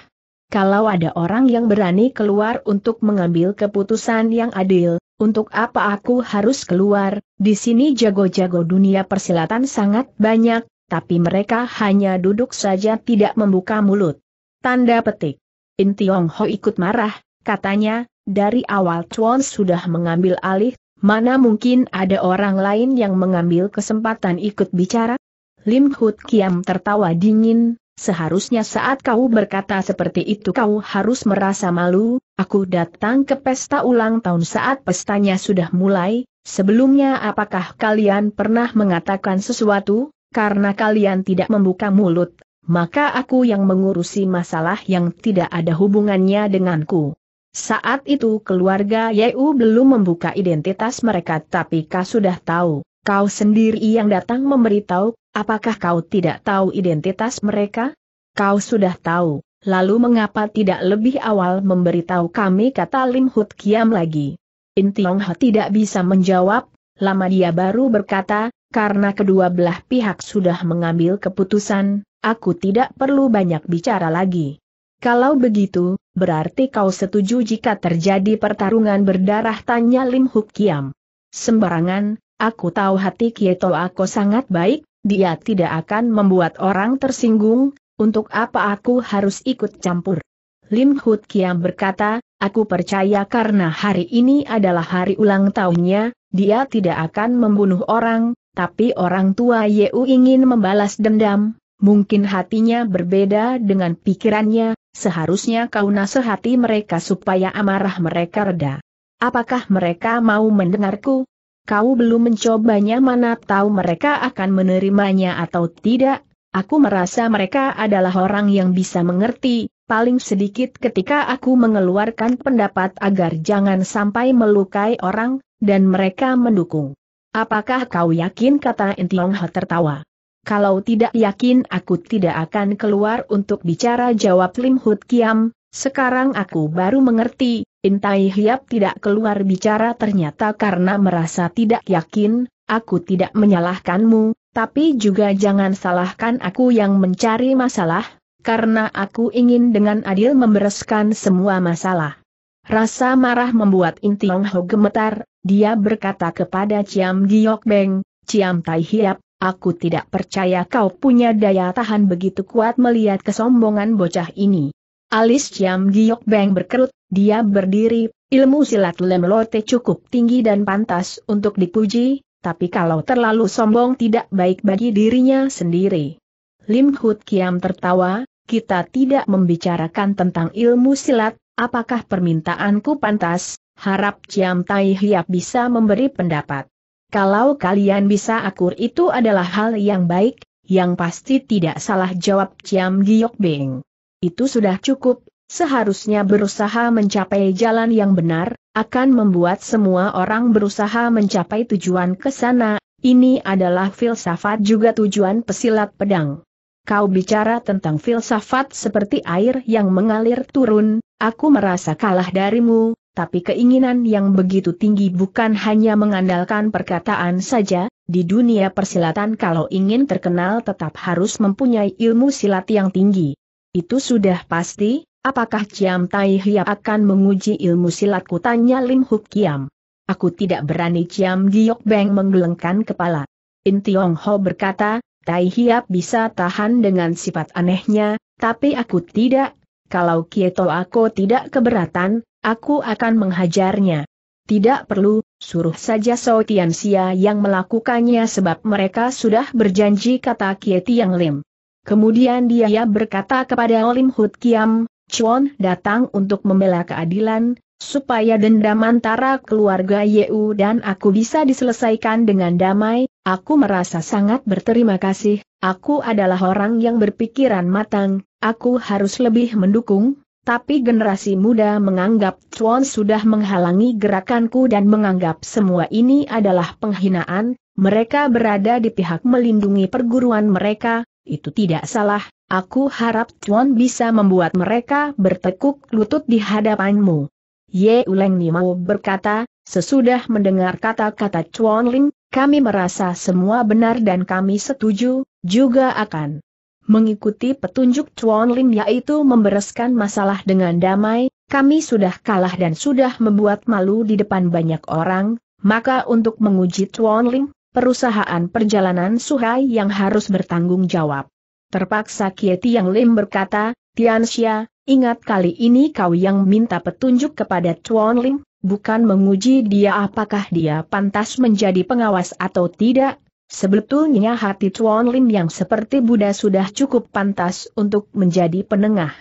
Kalau ada orang yang berani keluar untuk mengambil keputusan yang adil, untuk apa aku harus keluar, di sini jago-jago dunia persilatan sangat banyak, tapi mereka hanya duduk saja tidak membuka mulut. Tanda petik. In Tiong Ho ikut marah, katanya, dari awal Chuan sudah mengambil alih, mana mungkin ada orang lain yang mengambil kesempatan ikut bicara? Lim Hut Kiam tertawa dingin, seharusnya saat kau berkata seperti itu kau harus merasa malu, aku datang ke pesta ulang tahun saat pestanya sudah mulai, sebelumnya apakah kalian pernah mengatakan sesuatu, karena kalian tidak membuka mulut, maka aku yang mengurusi masalah yang tidak ada hubungannya denganku. Saat itu keluarga Yeu belum membuka identitas mereka tapi kau sudah tahu, kau sendiri yang datang memberitahu Apakah kau tidak tahu identitas mereka? Kau sudah tahu, lalu mengapa tidak lebih awal memberitahu kami kata Lim Hut Kiam lagi? In Tiong Ho tidak bisa menjawab, lama dia baru berkata, karena kedua belah pihak sudah mengambil keputusan, aku tidak perlu banyak bicara lagi. Kalau begitu, berarti kau setuju jika terjadi pertarungan berdarah tanya Lim Hukiam. Sembarangan, aku tahu hati Kieto aku sangat baik, dia tidak akan membuat orang tersinggung, untuk apa aku harus ikut campur? Lim Hut Kiam berkata, aku percaya karena hari ini adalah hari ulang tahunnya, dia tidak akan membunuh orang, tapi orang tua Yeu ingin membalas dendam, mungkin hatinya berbeda dengan pikirannya, seharusnya kau nasihati mereka supaya amarah mereka reda. Apakah mereka mau mendengarku? Kau belum mencobanya mana tahu mereka akan menerimanya atau tidak, aku merasa mereka adalah orang yang bisa mengerti, paling sedikit ketika aku mengeluarkan pendapat agar jangan sampai melukai orang, dan mereka mendukung. Apakah kau yakin kata Entiong Ho tertawa? Kalau tidak yakin aku tidak akan keluar untuk bicara jawab Lim Hut Kiam, sekarang aku baru mengerti, Intai Hiap tidak keluar bicara ternyata karena merasa tidak yakin, aku tidak menyalahkanmu, tapi juga jangan salahkan aku yang mencari masalah, karena aku ingin dengan adil membereskan semua masalah. Rasa marah membuat Intiong Ho gemetar, dia berkata kepada Ciam Giok Beng, Ciam Tai Hiap, aku tidak percaya kau punya daya tahan begitu kuat melihat kesombongan bocah ini. Alis Ciam Giok Beng berkerut, dia berdiri, ilmu silat Lem Lote cukup tinggi dan pantas untuk dipuji, tapi kalau terlalu sombong tidak baik bagi dirinya sendiri. Lim Hut Kiam tertawa, kita tidak membicarakan tentang ilmu silat, apakah permintaanku pantas, harap Ciam Tai Hiap bisa memberi pendapat. Kalau kalian bisa akur itu adalah hal yang baik, yang pasti tidak salah jawab Ciam Giok Beng. Itu sudah cukup, seharusnya berusaha mencapai jalan yang benar, akan membuat semua orang berusaha mencapai tujuan ke sana, ini adalah filsafat juga tujuan pesilat pedang. Kau bicara tentang filsafat seperti air yang mengalir turun, aku merasa kalah darimu, tapi keinginan yang begitu tinggi bukan hanya mengandalkan perkataan saja, di dunia persilatan kalau ingin terkenal tetap harus mempunyai ilmu silat yang tinggi. Itu sudah pasti, apakah Ciam Tai Hia akan menguji ilmu silatku tanya Lim Huk Kiam. Aku tidak berani Ciam Giok Beng menggelengkan kepala. In Tiong Ho berkata, Tai Hia bisa tahan dengan sifat anehnya, tapi aku tidak. Kalau Kieto aku tidak keberatan, aku akan menghajarnya. Tidak perlu, suruh saja Tian Sia yang melakukannya sebab mereka sudah berjanji kata Kieti Yang Lim. Kemudian dia berkata kepada Olim Hut Kiam, Chuan datang untuk membela keadilan, supaya dendam antara keluarga Yeu dan aku bisa diselesaikan dengan damai, aku merasa sangat berterima kasih, aku adalah orang yang berpikiran matang, aku harus lebih mendukung, tapi generasi muda menganggap Chuan sudah menghalangi gerakanku dan menganggap semua ini adalah penghinaan, mereka berada di pihak melindungi perguruan mereka, itu tidak salah, aku harap Tuan bisa membuat mereka bertekuk lutut di hadapanmu. Ye Uleng Nimau berkata, sesudah mendengar kata-kata Chuan Ling, kami merasa semua benar dan kami setuju, juga akan mengikuti petunjuk Chuan Ling yaitu membereskan masalah dengan damai, kami sudah kalah dan sudah membuat malu di depan banyak orang, maka untuk menguji Chuan Ling, perusahaan perjalanan Suhai yang harus bertanggung jawab. Terpaksa Kieti Yang Lim berkata, Tianxia, ingat kali ini kau yang minta petunjuk kepada Tuan Lim, bukan menguji dia apakah dia pantas menjadi pengawas atau tidak, Sebetulnya hati Tuan Lim yang seperti Buddha sudah cukup pantas untuk menjadi penengah.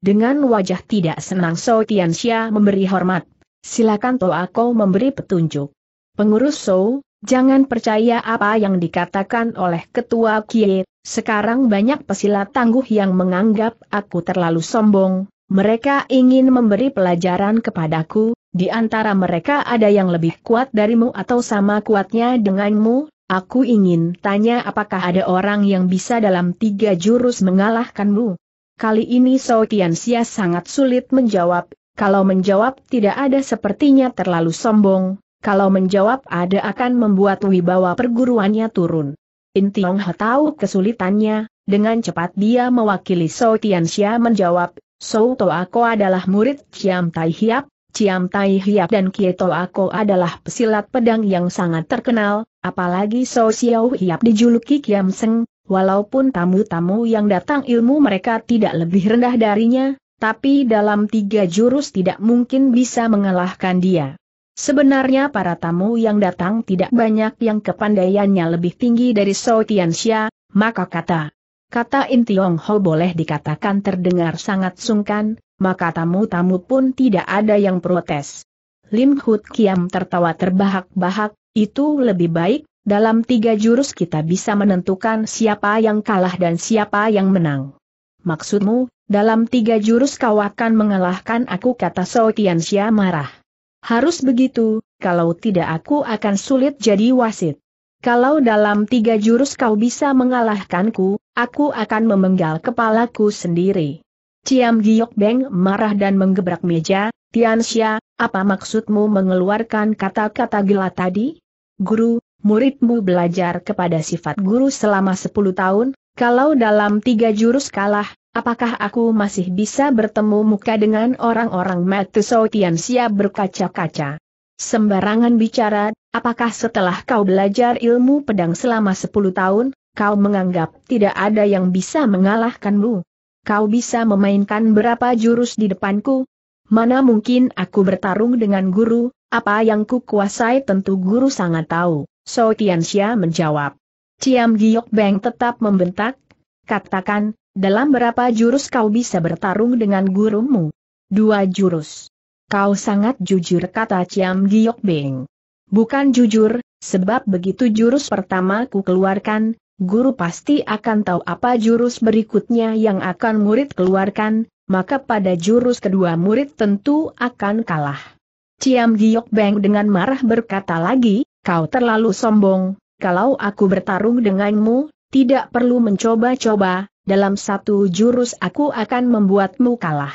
Dengan wajah tidak senang So Tianxia memberi hormat. Silakan Toa kau memberi petunjuk. Pengurus So, Jangan percaya apa yang dikatakan oleh Ketua Kie, sekarang banyak pesilat tangguh yang menganggap aku terlalu sombong, mereka ingin memberi pelajaran kepadaku, di antara mereka ada yang lebih kuat darimu atau sama kuatnya denganmu, aku ingin tanya apakah ada orang yang bisa dalam tiga jurus mengalahkanmu. Kali ini Tian Xia sangat sulit menjawab, kalau menjawab tidak ada sepertinya terlalu sombong, kalau menjawab ada akan membuat wibawa perguruannya turun. In Tiong He tahu kesulitannya, dengan cepat dia mewakili Sou Tianxia menjawab, So To Ako adalah murid Chiam Tai Hiap, Chiam Tai Hiap dan Kie To Ako adalah pesilat pedang yang sangat terkenal, apalagi Sou Xiao Hiap dijuluki Kiam Seng, walaupun tamu-tamu yang datang ilmu mereka tidak lebih rendah darinya, tapi dalam tiga jurus tidak mungkin bisa mengalahkan dia. Sebenarnya para tamu yang datang tidak banyak yang kepandaiannya lebih tinggi dari Shou Tianxia, maka kata. Kata In Tiong Ho boleh dikatakan terdengar sangat sungkan, maka tamu-tamu pun tidak ada yang protes. Lim Hut Kiam tertawa terbahak-bahak, itu lebih baik, dalam tiga jurus kita bisa menentukan siapa yang kalah dan siapa yang menang. Maksudmu, dalam tiga jurus kau akan mengalahkan aku kata Sotiansia marah. Harus begitu, kalau tidak aku akan sulit jadi wasit. Kalau dalam tiga jurus kau bisa mengalahkanku, aku akan memenggal kepalaku sendiri. Ciam Giok Beng marah dan menggebrak meja, Tianxia, apa maksudmu mengeluarkan kata-kata gila tadi? Guru, muridmu belajar kepada sifat guru selama sepuluh tahun, kalau dalam tiga jurus kalah, Apakah aku masih bisa bertemu muka dengan orang-orang Matuso siap berkaca-kaca? Sembarangan bicara, apakah setelah kau belajar ilmu pedang selama 10 tahun, kau menganggap tidak ada yang bisa mengalahkanmu? Kau bisa memainkan berapa jurus di depanku? Mana mungkin aku bertarung dengan guru, apa yang ku kuasai tentu guru sangat tahu, So menjawab. Ciam Giok Beng tetap membentak, katakan, dalam berapa jurus kau bisa bertarung dengan gurumu? Dua jurus. Kau sangat jujur kata Ciam Giok Beng. Bukan jujur, sebab begitu jurus pertama ku keluarkan, guru pasti akan tahu apa jurus berikutnya yang akan murid keluarkan, maka pada jurus kedua murid tentu akan kalah. Ciam Giok Beng dengan marah berkata lagi, kau terlalu sombong, kalau aku bertarung denganmu, tidak perlu mencoba-coba, dalam satu jurus aku akan membuatmu kalah.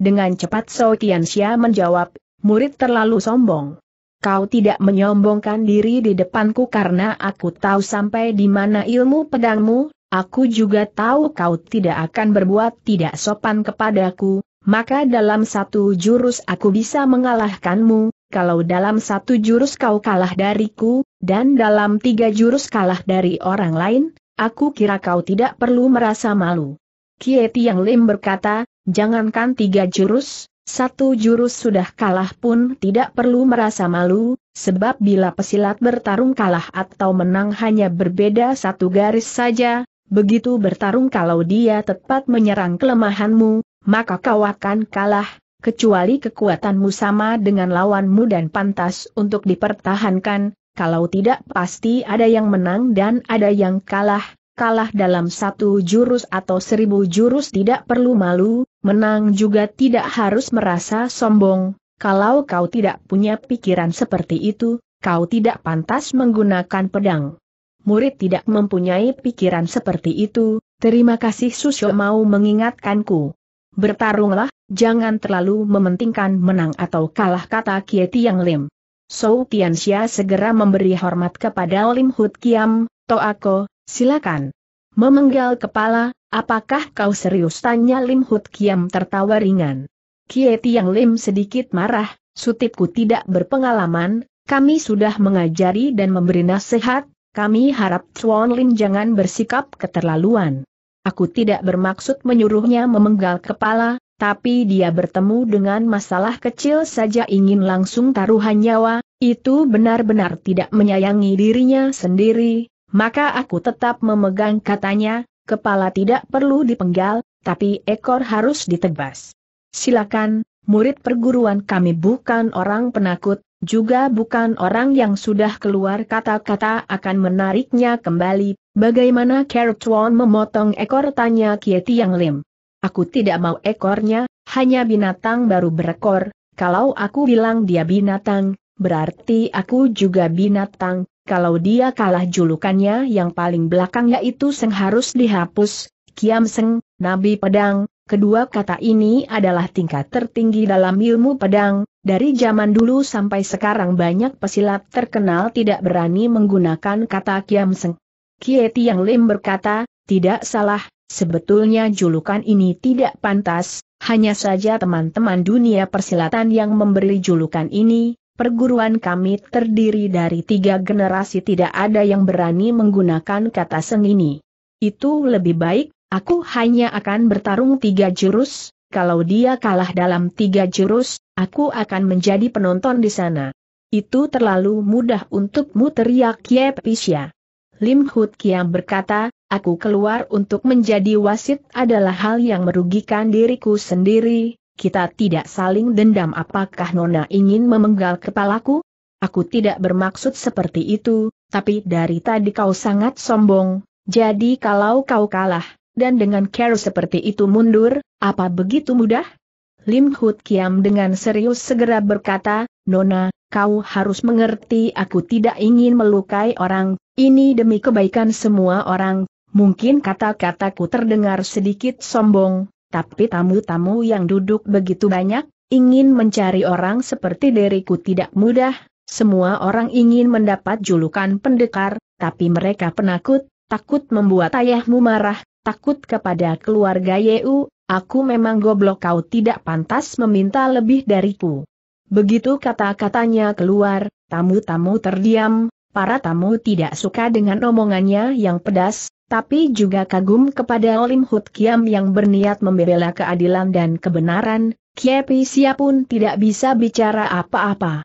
Dengan cepat So Tianxia menjawab, murid terlalu sombong. Kau tidak menyombongkan diri di depanku karena aku tahu sampai di mana ilmu pedangmu, aku juga tahu kau tidak akan berbuat tidak sopan kepadaku, maka dalam satu jurus aku bisa mengalahkanmu, kalau dalam satu jurus kau kalah dariku, dan dalam tiga jurus kalah dari orang lain, Aku kira kau tidak perlu merasa malu. Kie Tiang Lim berkata, jangankan tiga jurus, satu jurus sudah kalah pun tidak perlu merasa malu, sebab bila pesilat bertarung kalah atau menang hanya berbeda satu garis saja, begitu bertarung kalau dia tepat menyerang kelemahanmu, maka kau akan kalah, kecuali kekuatanmu sama dengan lawanmu dan pantas untuk dipertahankan, kalau tidak pasti ada yang menang dan ada yang kalah, kalah dalam satu jurus atau seribu jurus tidak perlu malu, menang juga tidak harus merasa sombong, kalau kau tidak punya pikiran seperti itu, kau tidak pantas menggunakan pedang. Murid tidak mempunyai pikiran seperti itu, terima kasih Susyo mau mengingatkanku. Bertarunglah, jangan terlalu mementingkan menang atau kalah kata Kieti Yang Lim. Sou Tianxia segera memberi hormat kepada Lim Hut Kiam, Toako, silakan. Memenggal kepala, apakah kau serius tanya Lim Hut Kiam tertawa ringan. Kieti yang Lim sedikit marah, sutipku tidak berpengalaman, kami sudah mengajari dan memberi nasihat, kami harap Chuan Lim jangan bersikap keterlaluan. Aku tidak bermaksud menyuruhnya memenggal kepala, tapi dia bertemu dengan masalah kecil saja ingin langsung taruhan nyawa, itu benar-benar tidak menyayangi dirinya sendiri, maka aku tetap memegang katanya, kepala tidak perlu dipenggal, tapi ekor harus ditebas. Silakan, murid perguruan kami bukan orang penakut, juga bukan orang yang sudah keluar kata-kata akan menariknya kembali, bagaimana Kertuan memotong ekor tanya Kieti Yang Lim. Aku tidak mau ekornya, hanya binatang baru berekor, kalau aku bilang dia binatang, berarti aku juga binatang, kalau dia kalah julukannya yang paling belakang yaitu Seng harus dihapus, Kiam Seng, Nabi Pedang, Kedua kata ini adalah tingkat tertinggi dalam ilmu pedang, dari zaman dulu sampai sekarang banyak pesilat terkenal tidak berani menggunakan kata Kiam Seng. Kieti yang lem berkata, tidak salah, Sebetulnya julukan ini tidak pantas, hanya saja teman-teman dunia persilatan yang memberi julukan ini, perguruan kami terdiri dari tiga generasi tidak ada yang berani menggunakan kata seng ini. Itu lebih baik, aku hanya akan bertarung tiga jurus, kalau dia kalah dalam tiga jurus, aku akan menjadi penonton di sana. Itu terlalu mudah untukmu teriak Ye ya, Pisya. Lim Hut Kiam berkata, aku keluar untuk menjadi wasit adalah hal yang merugikan diriku sendiri, kita tidak saling dendam apakah Nona ingin memenggal kepalaku? Aku tidak bermaksud seperti itu, tapi dari tadi kau sangat sombong, jadi kalau kau kalah, dan dengan care seperti itu mundur, apa begitu mudah? Lim Hut Kiam dengan serius segera berkata, Nona, kau harus mengerti aku tidak ingin melukai orang, ini demi kebaikan semua orang, mungkin kata-kataku terdengar sedikit sombong, tapi tamu-tamu yang duduk begitu banyak, ingin mencari orang seperti diriku tidak mudah, semua orang ingin mendapat julukan pendekar, tapi mereka penakut, takut membuat ayahmu marah, takut kepada keluarga Yeu, aku memang goblok kau tidak pantas meminta lebih dariku. Begitu kata-katanya keluar, tamu-tamu terdiam, Para tamu tidak suka dengan omongannya yang pedas, tapi juga kagum kepada Lim Hut Kiam yang berniat membela keadilan dan kebenaran, Kiepi Sia pun tidak bisa bicara apa-apa.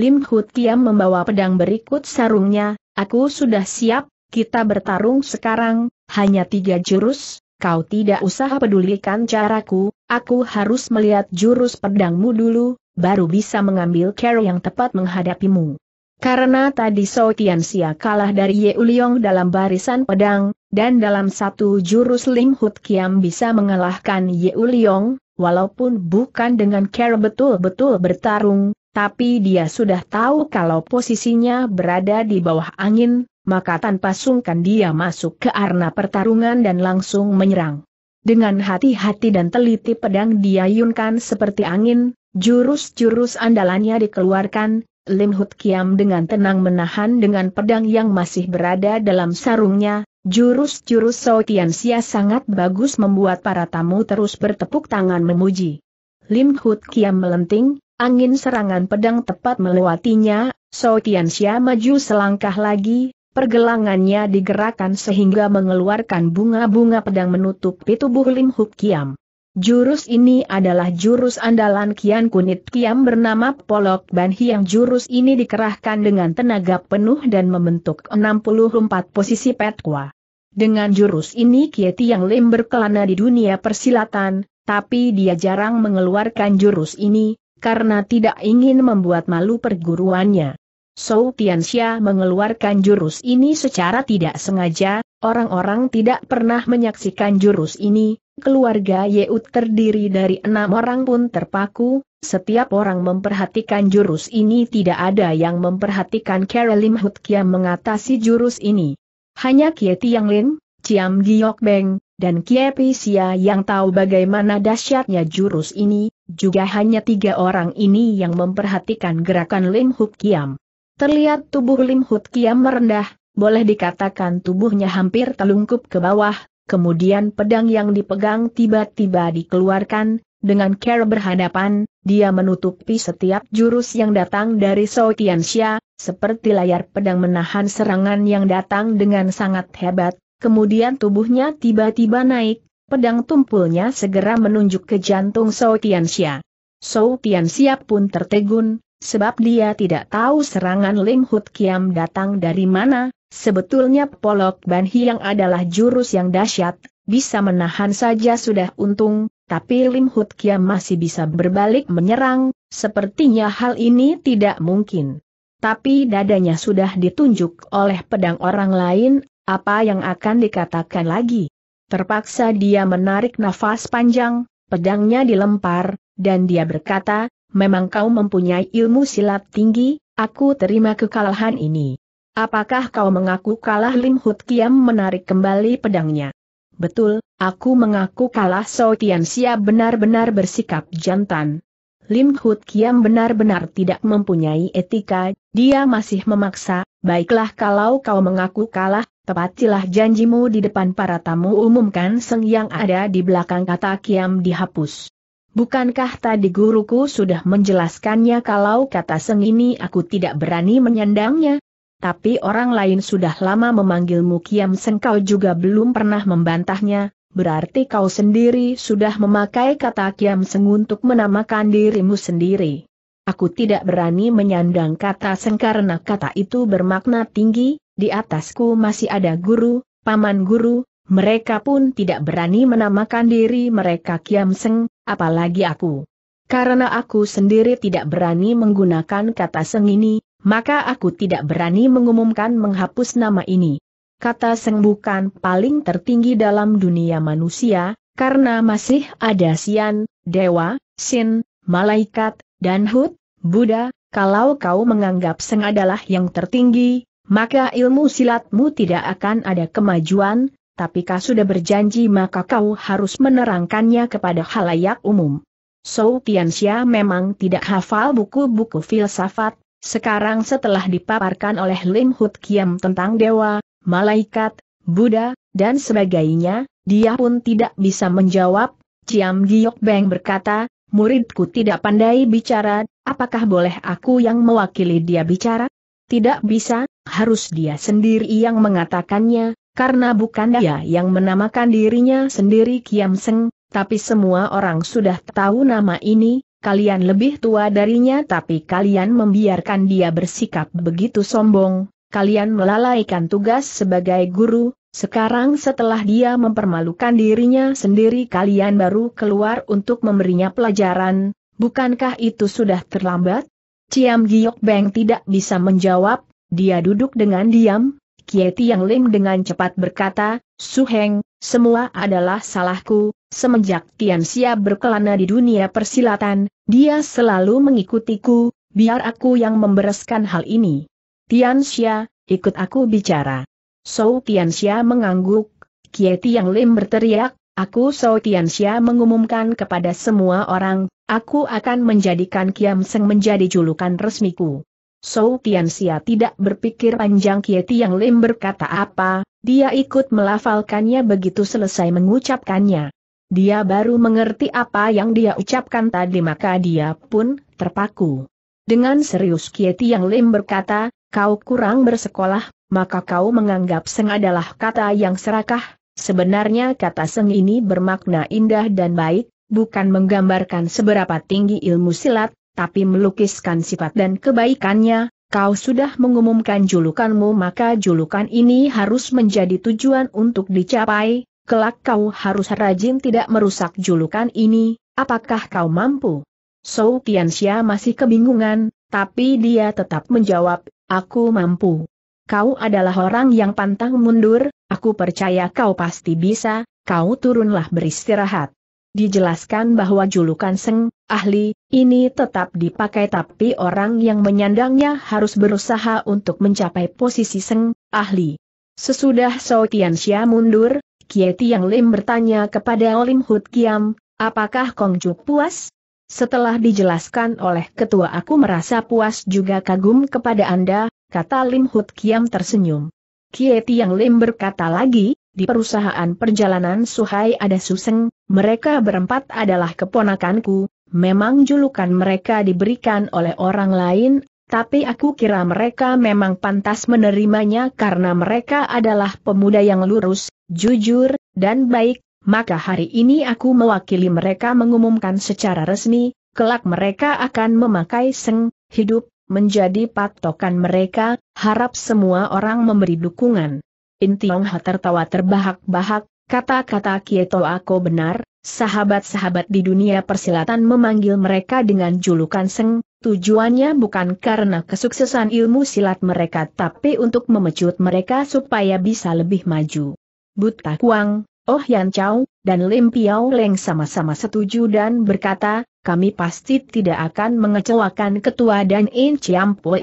Lim Hut Kiam membawa pedang berikut sarungnya, aku sudah siap, kita bertarung sekarang, hanya tiga jurus, kau tidak usah pedulikan caraku, aku harus melihat jurus pedangmu dulu, baru bisa mengambil care yang tepat menghadapimu. Karena tadi Sou Xia kalah dari Ye Uliong dalam barisan pedang, dan dalam satu jurus Lim Hut Kiam bisa mengalahkan Ye Uliong, walaupun bukan dengan care betul-betul bertarung, tapi dia sudah tahu kalau posisinya berada di bawah angin, maka tanpa sungkan dia masuk ke arena pertarungan dan langsung menyerang. Dengan hati-hati dan teliti pedang diayunkan seperti angin, jurus-jurus andalannya dikeluarkan, Lim Hut Kiam dengan tenang menahan dengan pedang yang masih berada dalam sarungnya, jurus-jurus Sao Tian Xia sangat bagus membuat para tamu terus bertepuk tangan memuji. Lim Hut Kiam melenting, angin serangan pedang tepat melewatinya, Sautian Tian Xia maju selangkah lagi, pergelangannya digerakkan sehingga mengeluarkan bunga-bunga pedang menutupi tubuh Lim Hut Kiam. Jurus ini adalah jurus andalan Kian Kunit Kiam bernama Polok Ban Hiang. Jurus ini dikerahkan dengan tenaga penuh dan membentuk 64 posisi petkwa. Dengan jurus ini Kieti yang Lim berkelana di dunia persilatan, tapi dia jarang mengeluarkan jurus ini, karena tidak ingin membuat malu perguruannya. So Tianxia mengeluarkan jurus ini secara tidak sengaja, Orang-orang tidak pernah menyaksikan jurus ini, keluarga Yeut terdiri dari enam orang pun terpaku, setiap orang memperhatikan jurus ini tidak ada yang memperhatikan Carolim Hut Kiam mengatasi jurus ini. Hanya Kie Tiang Lin, Ciam Giok Beng, dan Kie Pisia yang tahu bagaimana dahsyatnya jurus ini, juga hanya tiga orang ini yang memperhatikan gerakan Lim Hut Kiam. Terlihat tubuh Lim Hut Kiam merendah, boleh dikatakan tubuhnya hampir telungkup ke bawah, kemudian pedang yang dipegang tiba-tiba dikeluarkan, dengan care berhadapan, dia menutupi setiap jurus yang datang dari Soi Tianxia, seperti layar pedang menahan serangan yang datang dengan sangat hebat, kemudian tubuhnya tiba-tiba naik, pedang tumpulnya segera menunjuk ke jantung Soi Tianxia. Sou Tianxia pun tertegun, sebab dia tidak tahu serangan Lim Hut Kiam datang dari mana, sebetulnya Polok Ban Hiang adalah jurus yang dahsyat, bisa menahan saja sudah untung, tapi Lim Hut Kiam masih bisa berbalik menyerang, sepertinya hal ini tidak mungkin. Tapi dadanya sudah ditunjuk oleh pedang orang lain, apa yang akan dikatakan lagi? Terpaksa dia menarik nafas panjang, pedangnya dilempar, dan dia berkata, memang kau mempunyai ilmu silat tinggi, aku terima kekalahan ini. Apakah kau mengaku kalah Lim Hut Kiam menarik kembali pedangnya? Betul, aku mengaku kalah So Tian Xia benar-benar bersikap jantan. Lim Hut Kiam benar-benar tidak mempunyai etika, dia masih memaksa, baiklah kalau kau mengaku kalah, tepatilah janjimu di depan para tamu umumkan Seng yang ada di belakang kata Kiam dihapus. Bukankah tadi guruku sudah menjelaskannya kalau kata seng ini aku tidak berani menyandangnya? Tapi orang lain sudah lama memanggilmu Kiam Seng kau juga belum pernah membantahnya, berarti kau sendiri sudah memakai kata Kiam Seng untuk menamakan dirimu sendiri. Aku tidak berani menyandang kata Seng karena kata itu bermakna tinggi, di atasku masih ada guru, paman guru, mereka pun tidak berani menamakan diri mereka Kiam Seng, apalagi aku. Karena aku sendiri tidak berani menggunakan kata Seng ini, maka aku tidak berani mengumumkan menghapus nama ini. Kata Seng bukan paling tertinggi dalam dunia manusia, karena masih ada Sian, Dewa, Sin, Malaikat, dan Hud, Buddha, kalau kau menganggap Seng adalah yang tertinggi, maka ilmu silatmu tidak akan ada kemajuan, tapi kau sudah berjanji maka kau harus menerangkannya kepada halayak umum. Sou Tianxia memang tidak hafal buku-buku filsafat, sekarang setelah dipaparkan oleh Lin Hut Kiam tentang dewa, malaikat, Buddha, dan sebagainya, dia pun tidak bisa menjawab, Ciam Giok Beng berkata, muridku tidak pandai bicara, apakah boleh aku yang mewakili dia bicara? Tidak bisa, harus dia sendiri yang mengatakannya, karena bukan dia yang menamakan dirinya sendiri Kiam Seng, tapi semua orang sudah tahu nama ini, kalian lebih tua darinya tapi kalian membiarkan dia bersikap begitu sombong, kalian melalaikan tugas sebagai guru, sekarang setelah dia mempermalukan dirinya sendiri kalian baru keluar untuk memberinya pelajaran, bukankah itu sudah terlambat? Ciam Giok Beng tidak bisa menjawab, dia duduk dengan diam, Kie Tiang Lim dengan cepat berkata, Su Heng, semua adalah salahku, semenjak Tian Xia berkelana di dunia persilatan, dia selalu mengikutiku, biar aku yang membereskan hal ini. Tian Xia, ikut aku bicara. So Tian Xia mengangguk, Kie Tiang Lim berteriak, Aku So Tian Xia mengumumkan kepada semua orang, aku akan menjadikan Kiam Seng menjadi julukan resmiku. Sou Tianxia tidak berpikir panjang Kie yang Lim berkata apa, dia ikut melafalkannya begitu selesai mengucapkannya. Dia baru mengerti apa yang dia ucapkan tadi maka dia pun terpaku. Dengan serius Kie yang Lim berkata, kau kurang bersekolah, maka kau menganggap seng adalah kata yang serakah, sebenarnya kata seng ini bermakna indah dan baik, bukan menggambarkan seberapa tinggi ilmu silat, tapi melukiskan sifat dan kebaikannya, kau sudah mengumumkan julukanmu maka julukan ini harus menjadi tujuan untuk dicapai, kelak kau harus rajin tidak merusak julukan ini, apakah kau mampu? Sou Tianxia masih kebingungan, tapi dia tetap menjawab, aku mampu. Kau adalah orang yang pantang mundur, aku percaya kau pasti bisa, kau turunlah beristirahat dijelaskan bahwa julukan Seng, ahli, ini tetap dipakai tapi orang yang menyandangnya harus berusaha untuk mencapai posisi Seng, ahli. Sesudah Sao Tianxia mundur, Kie Yang Lim bertanya kepada Olim Hud Kiam, apakah Kong Ju puas? Setelah dijelaskan oleh ketua aku merasa puas juga kagum kepada Anda, kata Lim Hud Kiam tersenyum. Kie Yang Lim berkata lagi, di perusahaan perjalanan Suhai ada Suseng, mereka berempat adalah keponakanku, memang julukan mereka diberikan oleh orang lain, tapi aku kira mereka memang pantas menerimanya karena mereka adalah pemuda yang lurus, jujur, dan baik, maka hari ini aku mewakili mereka mengumumkan secara resmi, kelak mereka akan memakai seng, hidup, menjadi patokan mereka, harap semua orang memberi dukungan. In Tiong Ha tertawa terbahak-bahak, kata-kata Kieto Ako benar, sahabat-sahabat di dunia persilatan memanggil mereka dengan julukan Seng, tujuannya bukan karena kesuksesan ilmu silat mereka tapi untuk memecut mereka supaya bisa lebih maju. Buta Kuang, Oh Yan Chow, dan Lim Piao Leng sama-sama setuju dan berkata, kami pasti tidak akan mengecewakan ketua dan In Chiam Poe.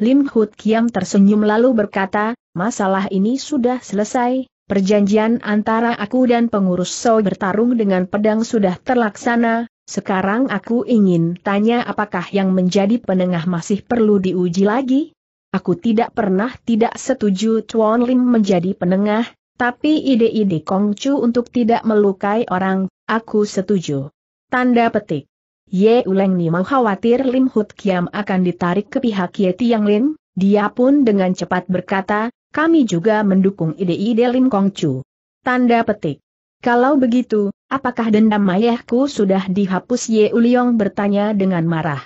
Lim Hut Kiam tersenyum lalu berkata, masalah ini sudah selesai, perjanjian antara aku dan pengurus Soi bertarung dengan pedang sudah terlaksana, sekarang aku ingin tanya apakah yang menjadi penengah masih perlu diuji lagi? Aku tidak pernah tidak setuju Tuan Lim menjadi penengah, tapi ide-ide Kong Chu untuk tidak melukai orang, aku setuju. Tanda petik. Ye Uleng mau khawatir Lim Hut Kiam akan ditarik ke pihak Ye Tiang Lin, dia pun dengan cepat berkata, kami juga mendukung ide-ide Lin Kong Chu. Tanda petik. Kalau begitu, apakah dendam ayahku sudah dihapus Ye Uliong bertanya dengan marah.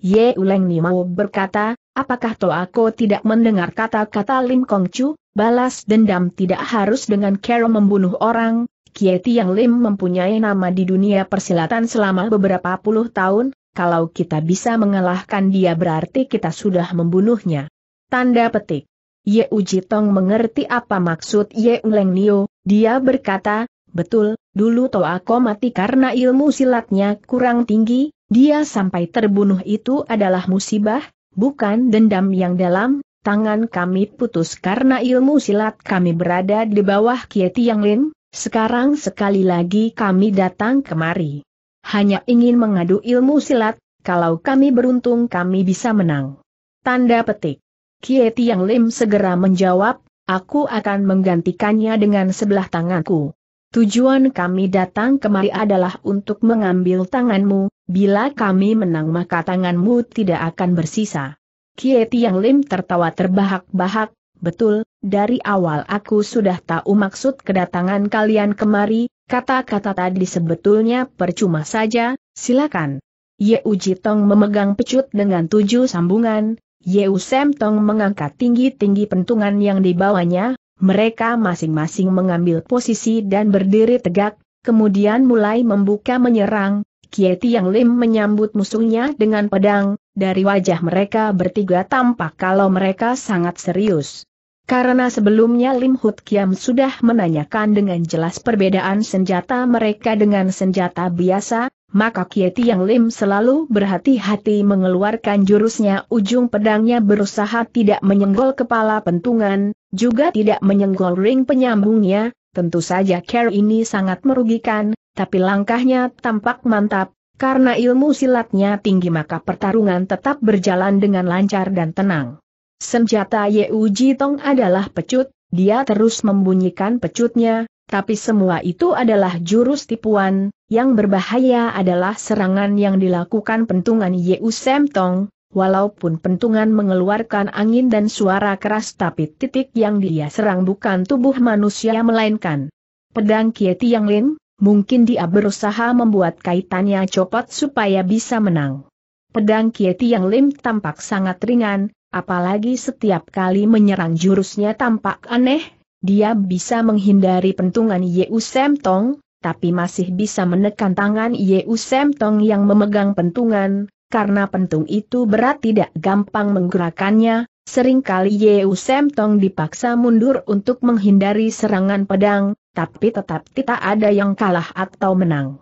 Ye Uleng Nimo berkata, apakah aku tidak mendengar kata-kata Lin Kong Chu, balas dendam tidak harus dengan cara membunuh orang, Kieti yang Lim mempunyai nama di dunia persilatan selama beberapa puluh tahun, kalau kita bisa mengalahkan dia berarti kita sudah membunuhnya. Tanda petik. Ye Uji Tong mengerti apa maksud Ye Uleng Nio, dia berkata, betul, dulu aku mati karena ilmu silatnya kurang tinggi, dia sampai terbunuh itu adalah musibah, bukan dendam yang dalam, tangan kami putus karena ilmu silat kami berada di bawah Kieti Yang Lin, sekarang sekali lagi kami datang kemari. Hanya ingin mengadu ilmu silat, kalau kami beruntung kami bisa menang. Tanda petik. Kie Tiang Lim segera menjawab, aku akan menggantikannya dengan sebelah tanganku. Tujuan kami datang kemari adalah untuk mengambil tanganmu, bila kami menang maka tanganmu tidak akan bersisa. Kie Tiang Lim tertawa terbahak-bahak, betul, dari awal aku sudah tahu maksud kedatangan kalian kemari, kata-kata tadi sebetulnya percuma saja, silakan. Ye Uji Tong memegang pecut dengan tujuh sambungan, Yeu Sem Tong mengangkat tinggi-tinggi pentungan yang dibawanya, mereka masing-masing mengambil posisi dan berdiri tegak, kemudian mulai membuka menyerang, Kieti Yang Lim menyambut musuhnya dengan pedang, dari wajah mereka bertiga tampak kalau mereka sangat serius. Karena sebelumnya Lim Hut Kiam sudah menanyakan dengan jelas perbedaan senjata mereka dengan senjata biasa, maka Kie yang Lim selalu berhati-hati mengeluarkan jurusnya ujung pedangnya berusaha tidak menyenggol kepala pentungan, juga tidak menyenggol ring penyambungnya, tentu saja care ini sangat merugikan, tapi langkahnya tampak mantap, karena ilmu silatnya tinggi maka pertarungan tetap berjalan dengan lancar dan tenang. Senjata Ye Uji Tong adalah pecut, dia terus membunyikan pecutnya, tapi semua itu adalah jurus tipuan, yang berbahaya adalah serangan yang dilakukan pentungan Yeu Sem Tong, walaupun pentungan mengeluarkan angin dan suara keras tapi titik yang dia serang bukan tubuh manusia melainkan. Pedang Kie Tiang Lin, mungkin dia berusaha membuat kaitannya copot supaya bisa menang. Pedang Kie Tiang Lin tampak sangat ringan, apalagi setiap kali menyerang jurusnya tampak aneh, dia bisa menghindari pentungan Yeu Sem Tong, tapi masih bisa menekan tangan Yeu Usem Tong yang memegang pentungan, karena pentung itu berat tidak gampang menggerakkannya, seringkali Yeu Usem Tong dipaksa mundur untuk menghindari serangan pedang, tapi tetap tidak ada yang kalah atau menang.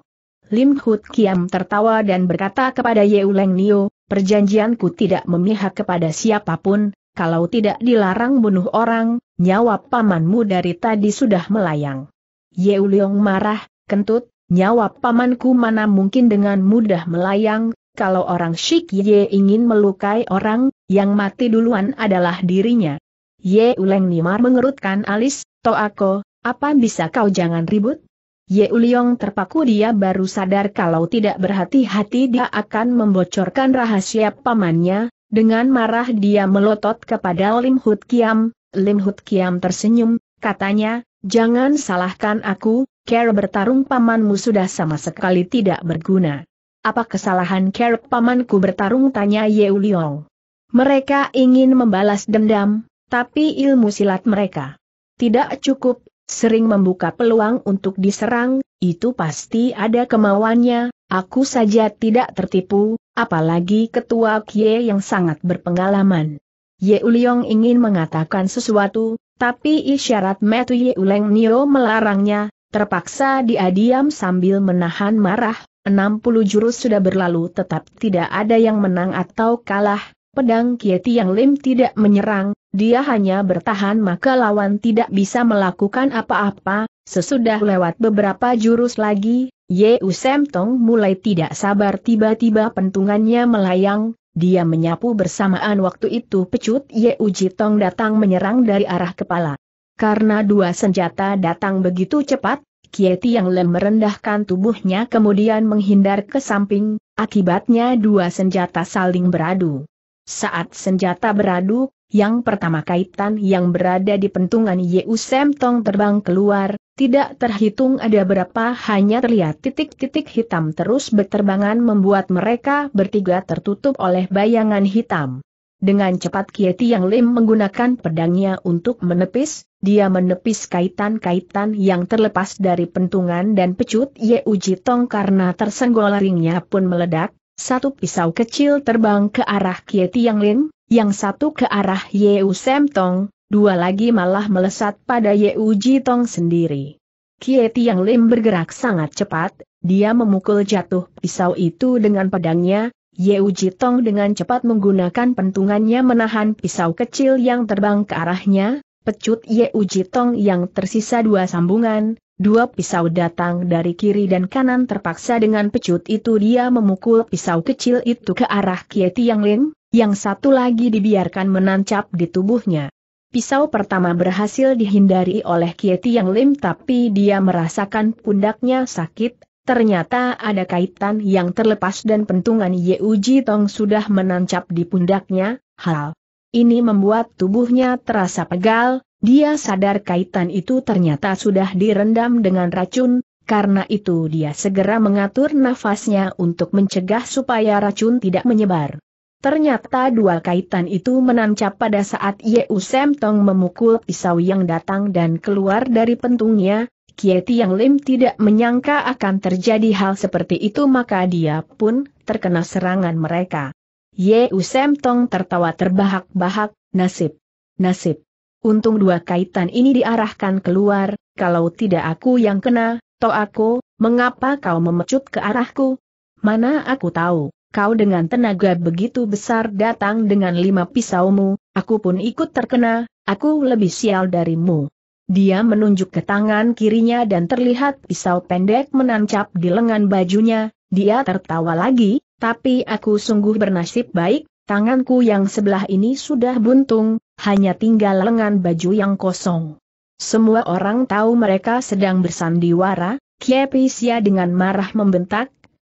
Lim Hut Kiam tertawa dan berkata kepada Yeu Leng Nio, perjanjianku tidak memihak kepada siapapun, kalau tidak dilarang bunuh orang, nyawa pamanmu dari tadi sudah melayang. Yeu Leong marah, kentut, nyawa pamanku mana mungkin dengan mudah melayang, kalau orang Shik Ye ingin melukai orang, yang mati duluan adalah dirinya. Ye Uleng Nimar mengerutkan alis, aku, apa bisa kau jangan ribut? Ye Uliong terpaku dia baru sadar kalau tidak berhati-hati dia akan membocorkan rahasia pamannya, dengan marah dia melotot kepada Lim Hut Kiam, Lim Hut Kiam tersenyum, katanya, Jangan salahkan aku, Care bertarung pamanmu sudah sama sekali tidak berguna. Apa kesalahan Care pamanku bertarung tanya Yeu Liong. Mereka ingin membalas dendam, tapi ilmu silat mereka tidak cukup, sering membuka peluang untuk diserang, itu pasti ada kemauannya, aku saja tidak tertipu, apalagi ketua Kie yang sangat berpengalaman. Ye Uliong ingin mengatakan sesuatu, tapi isyarat Metu Uleng Nio melarangnya, terpaksa dia diam sambil menahan marah, 60 jurus sudah berlalu tetap tidak ada yang menang atau kalah, pedang Kieti yang Lim tidak menyerang, dia hanya bertahan maka lawan tidak bisa melakukan apa-apa, sesudah lewat beberapa jurus lagi, Ye usem tong mulai tidak sabar tiba-tiba pentungannya melayang, dia menyapu bersamaan waktu itu pecut Ye Uji Tong datang menyerang dari arah kepala. Karena dua senjata datang begitu cepat, Kieti yang lem merendahkan tubuhnya kemudian menghindar ke samping, akibatnya dua senjata saling beradu. Saat senjata beradu, yang pertama kaitan yang berada di pentungan Ye Sem Tong terbang keluar, tidak terhitung ada berapa hanya terlihat titik-titik hitam terus berterbangan membuat mereka bertiga tertutup oleh bayangan hitam. Dengan cepat Kieti Yang Lim menggunakan pedangnya untuk menepis, dia menepis kaitan-kaitan yang terlepas dari pentungan dan pecut Ye Uji Tong karena tersenggol ringnya pun meledak, satu pisau kecil terbang ke arah Kieti Yang Lim, yang satu ke arah Ye Usem Tong, dua lagi malah melesat pada Ye Uji Tong sendiri. Kie Tiang Lim bergerak sangat cepat, dia memukul jatuh pisau itu dengan pedangnya, Ye Uji Tong dengan cepat menggunakan pentungannya menahan pisau kecil yang terbang ke arahnya, pecut Ye Uji Tong yang tersisa dua sambungan, dua pisau datang dari kiri dan kanan terpaksa dengan pecut itu dia memukul pisau kecil itu ke arah Kie Tiang Lim, yang satu lagi dibiarkan menancap di tubuhnya. Pisau pertama berhasil dihindari oleh Kieti yang Lim tapi dia merasakan pundaknya sakit, ternyata ada kaitan yang terlepas dan pentungan Ye Uji Tong sudah menancap di pundaknya, hal. Ini membuat tubuhnya terasa pegal, dia sadar kaitan itu ternyata sudah direndam dengan racun, karena itu dia segera mengatur nafasnya untuk mencegah supaya racun tidak menyebar. Ternyata dua kaitan itu menancap pada saat Ye Usem Tong memukul pisau yang datang dan keluar dari pentungnya, Kie Tiang Lim tidak menyangka akan terjadi hal seperti itu maka dia pun terkena serangan mereka. Ye Usem Tong tertawa terbahak-bahak, nasib, nasib. Untung dua kaitan ini diarahkan keluar, kalau tidak aku yang kena, to aku, mengapa kau memecut ke arahku? Mana aku tahu? kau dengan tenaga begitu besar datang dengan lima pisaumu, aku pun ikut terkena, aku lebih sial darimu. Dia menunjuk ke tangan kirinya dan terlihat pisau pendek menancap di lengan bajunya, dia tertawa lagi, tapi aku sungguh bernasib baik, tanganku yang sebelah ini sudah buntung, hanya tinggal lengan baju yang kosong. Semua orang tahu mereka sedang bersandiwara, Kiepisya dengan marah membentak,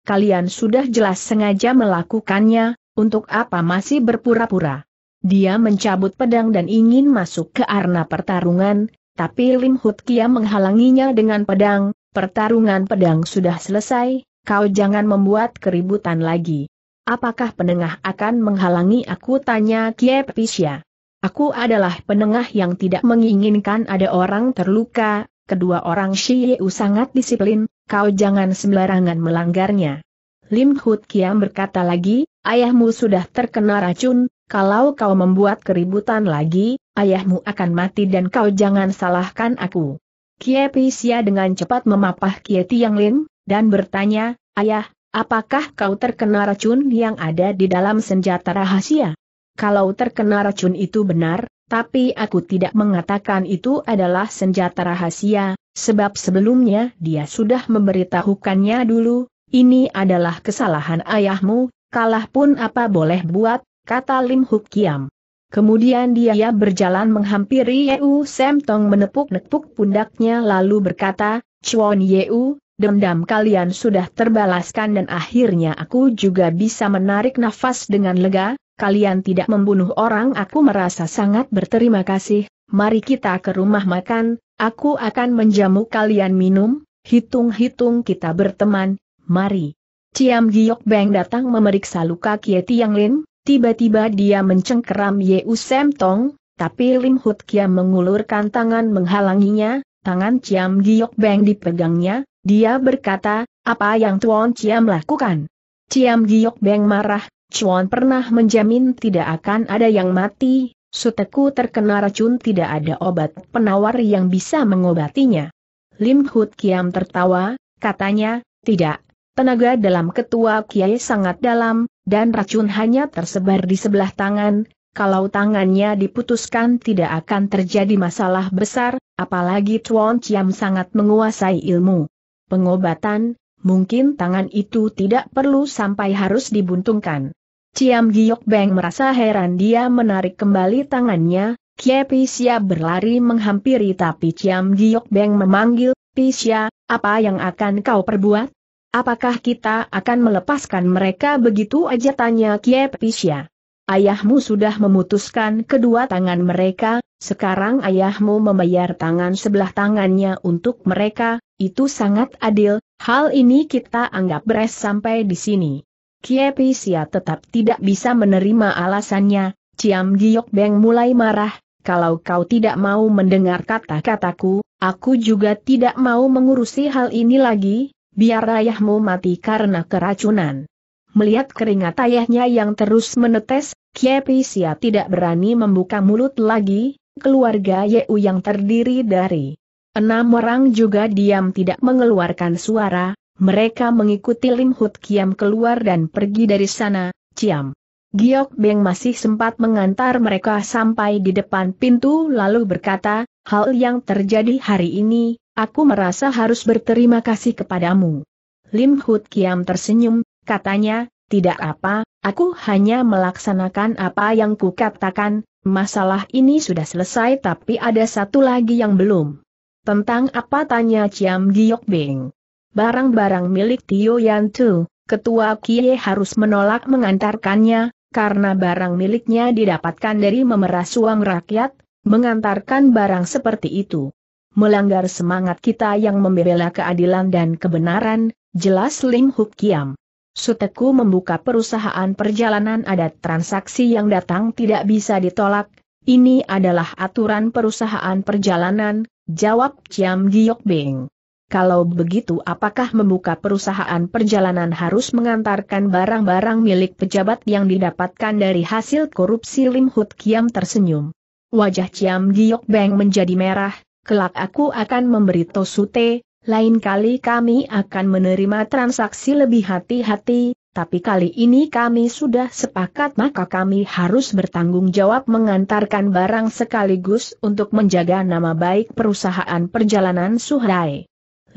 Kalian sudah jelas sengaja melakukannya, untuk apa masih berpura-pura? Dia mencabut pedang dan ingin masuk ke arena pertarungan, tapi Lim Hut Kia menghalanginya dengan pedang, pertarungan pedang sudah selesai, kau jangan membuat keributan lagi. Apakah penengah akan menghalangi aku tanya Kie Pisya? Aku adalah penengah yang tidak menginginkan ada orang terluka, kedua orang Shiyu sangat disiplin, kau jangan sembarangan melanggarnya. Lim Hut Kiam berkata lagi, ayahmu sudah terkena racun, kalau kau membuat keributan lagi, ayahmu akan mati dan kau jangan salahkan aku. Kie Pisia dengan cepat memapah Kie Tiang Lin, dan bertanya, Ayah, apakah kau terkena racun yang ada di dalam senjata rahasia? Kalau terkena racun itu benar, tapi aku tidak mengatakan itu adalah senjata rahasia, sebab sebelumnya dia sudah memberitahukannya dulu, ini adalah kesalahan ayahmu, kalah pun apa boleh buat, kata Lim Huk Kiam. Kemudian dia berjalan menghampiri Yeu Tong, menepuk-nepuk pundaknya lalu berkata, Chuan Yeu, dendam kalian sudah terbalaskan dan akhirnya aku juga bisa menarik nafas dengan lega, kalian tidak membunuh orang aku merasa sangat berterima kasih, mari kita ke rumah makan, aku akan menjamu kalian minum, hitung-hitung kita berteman, mari. Ciam Giok Beng datang memeriksa luka Kie Tiang Lin, tiba-tiba dia mencengkeram U Sem Tong, tapi Lim Hut Kia mengulurkan tangan menghalanginya, tangan Ciam Giok Beng dipegangnya, dia berkata, apa yang Tuan Ciam lakukan? Ciam Giok Beng marah, Chuan pernah menjamin tidak akan ada yang mati, Suteku terkena racun tidak ada obat penawar yang bisa mengobatinya. Lim Hut Kiam tertawa, katanya, tidak, tenaga dalam ketua Kiai sangat dalam, dan racun hanya tersebar di sebelah tangan, kalau tangannya diputuskan tidak akan terjadi masalah besar, apalagi Tuan Chiam sangat menguasai ilmu. Pengobatan, mungkin tangan itu tidak perlu sampai harus dibuntungkan. Ciam Giok Beng merasa heran dia menarik kembali tangannya, Kie Pisya berlari menghampiri tapi Ciam Giok Beng memanggil, Pisya, apa yang akan kau perbuat? Apakah kita akan melepaskan mereka begitu aja tanya Kie Pisya? Ayahmu sudah memutuskan kedua tangan mereka, sekarang ayahmu membayar tangan sebelah tangannya untuk mereka, itu sangat adil, hal ini kita anggap beres sampai di sini. Kiepi Sia tetap tidak bisa menerima alasannya, Ciam Giok Beng mulai marah, kalau kau tidak mau mendengar kata-kataku, aku juga tidak mau mengurusi hal ini lagi, biar ayahmu mati karena keracunan. Melihat keringat ayahnya yang terus menetes, Kiepi Sia tidak berani membuka mulut lagi, keluarga Yeu yang terdiri dari enam orang juga diam tidak mengeluarkan suara, mereka mengikuti Lim Hut Kiam keluar dan pergi dari sana, Ciam. Giok Beng masih sempat mengantar mereka sampai di depan pintu lalu berkata, hal yang terjadi hari ini, aku merasa harus berterima kasih kepadamu. Lim Hut Kiam tersenyum, katanya, tidak apa, aku hanya melaksanakan apa yang kukatakan, masalah ini sudah selesai tapi ada satu lagi yang belum. Tentang apa tanya Ciam Giok Beng? barang-barang milik Tio Yantu, ketua Kie harus menolak mengantarkannya, karena barang miliknya didapatkan dari memeras uang rakyat, mengantarkan barang seperti itu. Melanggar semangat kita yang membela keadilan dan kebenaran, jelas Lim Huk Kiam. Suteku membuka perusahaan perjalanan adat transaksi yang datang tidak bisa ditolak. Ini adalah aturan perusahaan perjalanan, jawab Ciam Giok Beng. Kalau begitu apakah membuka perusahaan perjalanan harus mengantarkan barang-barang milik pejabat yang didapatkan dari hasil korupsi Lim Hut Kiam tersenyum. Wajah Ciam Giok Beng menjadi merah, kelak aku akan memberi Tosute, lain kali kami akan menerima transaksi lebih hati-hati, tapi kali ini kami sudah sepakat maka kami harus bertanggung jawab mengantarkan barang sekaligus untuk menjaga nama baik perusahaan perjalanan Suhai.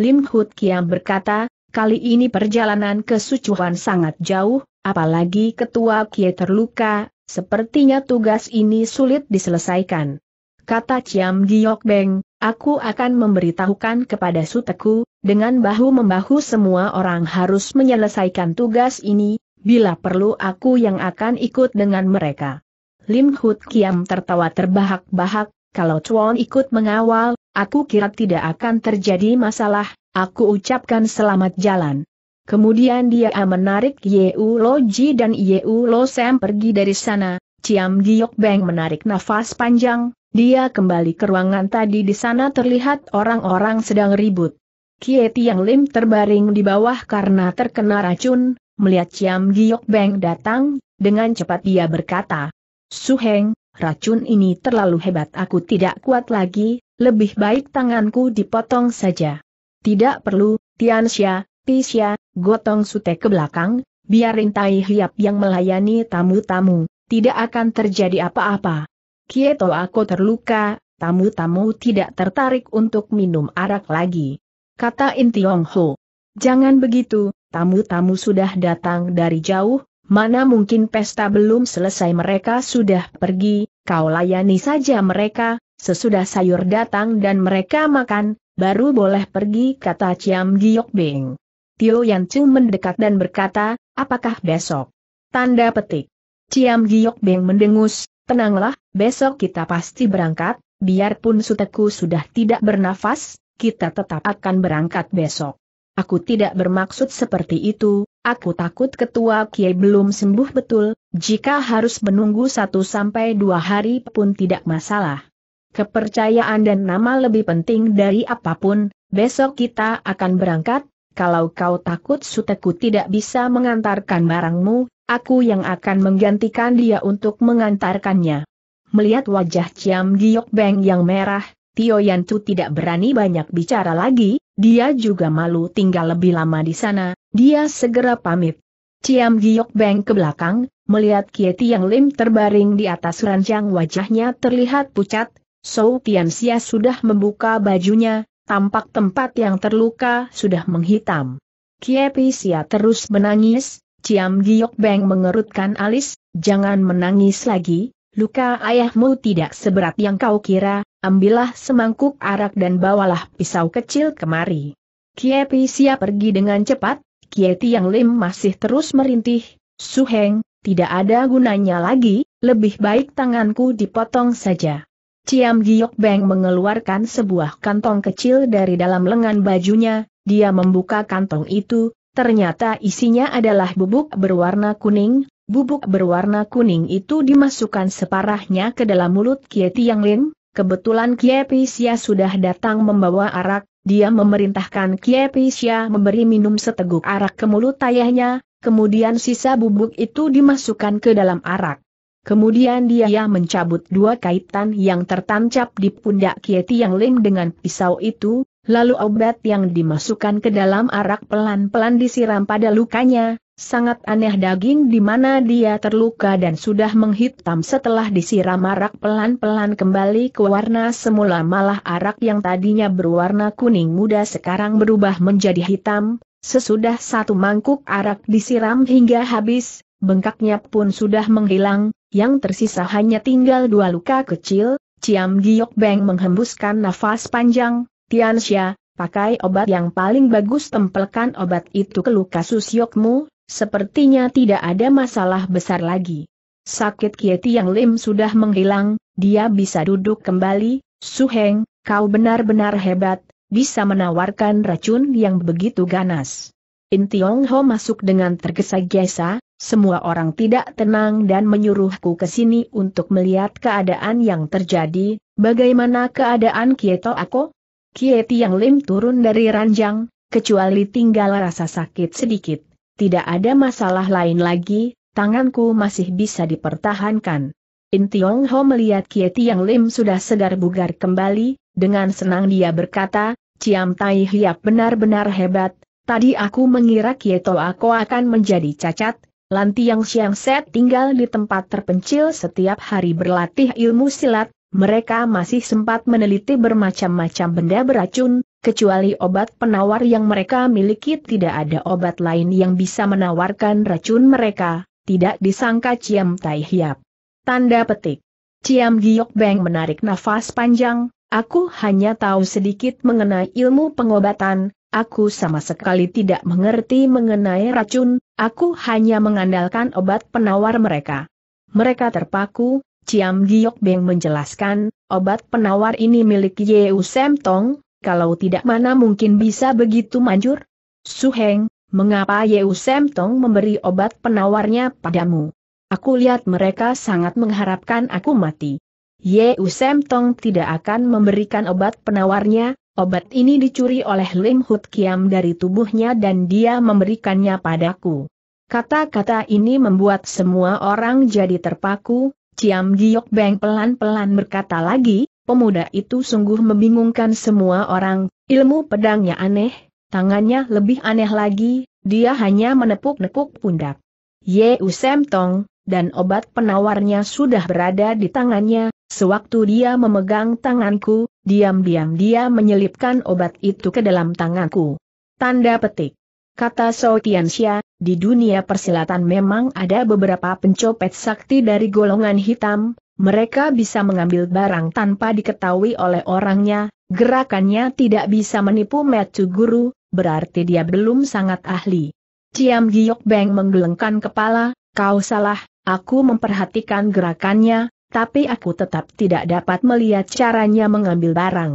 Lim Hut Kiam berkata, kali ini perjalanan Sucuhan sangat jauh, apalagi ketua Kie terluka, sepertinya tugas ini sulit diselesaikan. Kata Ciam Giok Beng, aku akan memberitahukan kepada Suteku, dengan bahu-membahu semua orang harus menyelesaikan tugas ini, bila perlu aku yang akan ikut dengan mereka. Lim Hut Kiam tertawa terbahak-bahak, kalau Chuan ikut mengawal, aku kira tidak akan terjadi masalah, aku ucapkan selamat jalan. Kemudian dia menarik Yeu Lo Ji dan Yeu Lo Sam pergi dari sana, Ciam Giok Beng menarik nafas panjang, dia kembali ke ruangan tadi di sana terlihat orang-orang sedang ribut. Kie Tiang Lim terbaring di bawah karena terkena racun, melihat Ciam Giok Beng datang, dengan cepat dia berkata, Suheng, racun ini terlalu hebat aku tidak kuat lagi, lebih baik tanganku dipotong saja. Tidak perlu, Tiansya, Tisya, gotong sute ke belakang, biarin Tai Hiap yang melayani tamu-tamu, tidak akan terjadi apa-apa. Kieto aku terluka, tamu-tamu tidak tertarik untuk minum arak lagi. Kata Intiong Ho. Jangan begitu, tamu-tamu sudah datang dari jauh, mana mungkin pesta belum selesai mereka sudah pergi, kau layani saja mereka, sesudah sayur datang dan mereka makan, baru boleh pergi kata Ciam Giok Bing. Tio Yan Chu mendekat dan berkata, apakah besok? Tanda petik. Ciam Giok Bing mendengus, tenanglah, besok kita pasti berangkat, biarpun suteku sudah tidak bernafas, kita tetap akan berangkat besok. Aku tidak bermaksud seperti itu, Aku takut ketua Kiai belum sembuh betul, jika harus menunggu satu sampai dua hari pun tidak masalah. Kepercayaan dan nama lebih penting dari apapun, besok kita akan berangkat, kalau kau takut suteku tidak bisa mengantarkan barangmu, aku yang akan menggantikan dia untuk mengantarkannya. Melihat wajah Ciam Giok Beng yang merah, Tio Yantu tidak berani banyak bicara lagi, dia juga malu tinggal lebih lama di sana, dia segera pamit. Ciam Giok Beng ke belakang, melihat Kieti yang Lim terbaring di atas ranjang wajahnya terlihat pucat, Sou Tian Xia sudah membuka bajunya, tampak tempat yang terluka sudah menghitam. Kieti sia terus menangis, Ciam Giok Beng mengerutkan alis, jangan menangis lagi, luka ayahmu tidak seberat yang kau kira, ambillah semangkuk arak dan bawalah pisau kecil kemari. Kieti sia pergi dengan cepat, Kie Tiang Lim masih terus merintih, Su Heng, tidak ada gunanya lagi, lebih baik tanganku dipotong saja. Ciam Giok Beng mengeluarkan sebuah kantong kecil dari dalam lengan bajunya, dia membuka kantong itu, ternyata isinya adalah bubuk berwarna kuning, bubuk berwarna kuning itu dimasukkan separahnya ke dalam mulut Kie Tiang Lim, kebetulan Kie Pisia sudah datang membawa arak, dia memerintahkan Kiepisya memberi minum seteguk arak ke mulut ayahnya, kemudian sisa bubuk itu dimasukkan ke dalam arak. Kemudian dia mencabut dua kaitan yang tertancap di pundak Kieti Yang Lim dengan pisau itu, lalu obat yang dimasukkan ke dalam arak pelan-pelan disiram pada lukanya, Sangat aneh daging di mana dia terluka dan sudah menghitam setelah disiram arak pelan-pelan kembali ke warna semula malah arak yang tadinya berwarna kuning muda sekarang berubah menjadi hitam, sesudah satu mangkuk arak disiram hingga habis, bengkaknya pun sudah menghilang, yang tersisa hanya tinggal dua luka kecil, Ciam Giok Beng menghembuskan nafas panjang, Tianxia pakai obat yang paling bagus tempelkan obat itu ke luka susyokmu, Sepertinya tidak ada masalah besar lagi. Sakit Kieti yang Lim sudah menghilang, dia bisa duduk kembali, Suheng, kau benar-benar hebat, bisa menawarkan racun yang begitu ganas. In Tiong Ho masuk dengan tergesa-gesa, semua orang tidak tenang dan menyuruhku ke sini untuk melihat keadaan yang terjadi, bagaimana keadaan Kieto Ako? Kieti yang Lim turun dari ranjang, kecuali tinggal rasa sakit sedikit. Tidak ada masalah lain lagi, tanganku masih bisa dipertahankan. In Tiong Ho melihat Kie Tiang Lim sudah segar bugar kembali, dengan senang dia berkata, Ciam Tai Hiap benar-benar hebat, tadi aku mengira Kie aku akan menjadi cacat, Lantiang Siang Set tinggal di tempat terpencil setiap hari berlatih ilmu silat, mereka masih sempat meneliti bermacam-macam benda beracun, kecuali obat penawar yang mereka miliki tidak ada obat lain yang bisa menawarkan racun mereka, tidak disangka Ciam Tai Hiap. Tanda petik. Ciam Giok Beng menarik nafas panjang, aku hanya tahu sedikit mengenai ilmu pengobatan, aku sama sekali tidak mengerti mengenai racun, aku hanya mengandalkan obat penawar mereka. Mereka terpaku, Ciam Giok Beng menjelaskan, obat penawar ini milik Yeu Sem Tong, kalau tidak mana mungkin bisa begitu manjur? Suheng, mengapa Yeu Semtong memberi obat penawarnya padamu? Aku lihat mereka sangat mengharapkan aku mati. Yeu Semtong tidak akan memberikan obat penawarnya, obat ini dicuri oleh Lim Hut Kiam dari tubuhnya dan dia memberikannya padaku. Kata-kata ini membuat semua orang jadi terpaku, Ciam Giok Beng pelan-pelan berkata lagi, Pemuda itu sungguh membingungkan semua orang, ilmu pedangnya aneh, tangannya lebih aneh lagi, dia hanya menepuk-nepuk pundak. Ye Usem Tong, dan obat penawarnya sudah berada di tangannya, sewaktu dia memegang tanganku, diam-diam dia menyelipkan obat itu ke dalam tanganku. Tanda petik. Kata So Tianxia, di dunia persilatan memang ada beberapa pencopet sakti dari golongan hitam, mereka bisa mengambil barang tanpa diketahui oleh orangnya, gerakannya tidak bisa menipu Metsu Guru, berarti dia belum sangat ahli. Ciam Giok Beng menggelengkan kepala, kau salah, aku memperhatikan gerakannya, tapi aku tetap tidak dapat melihat caranya mengambil barang.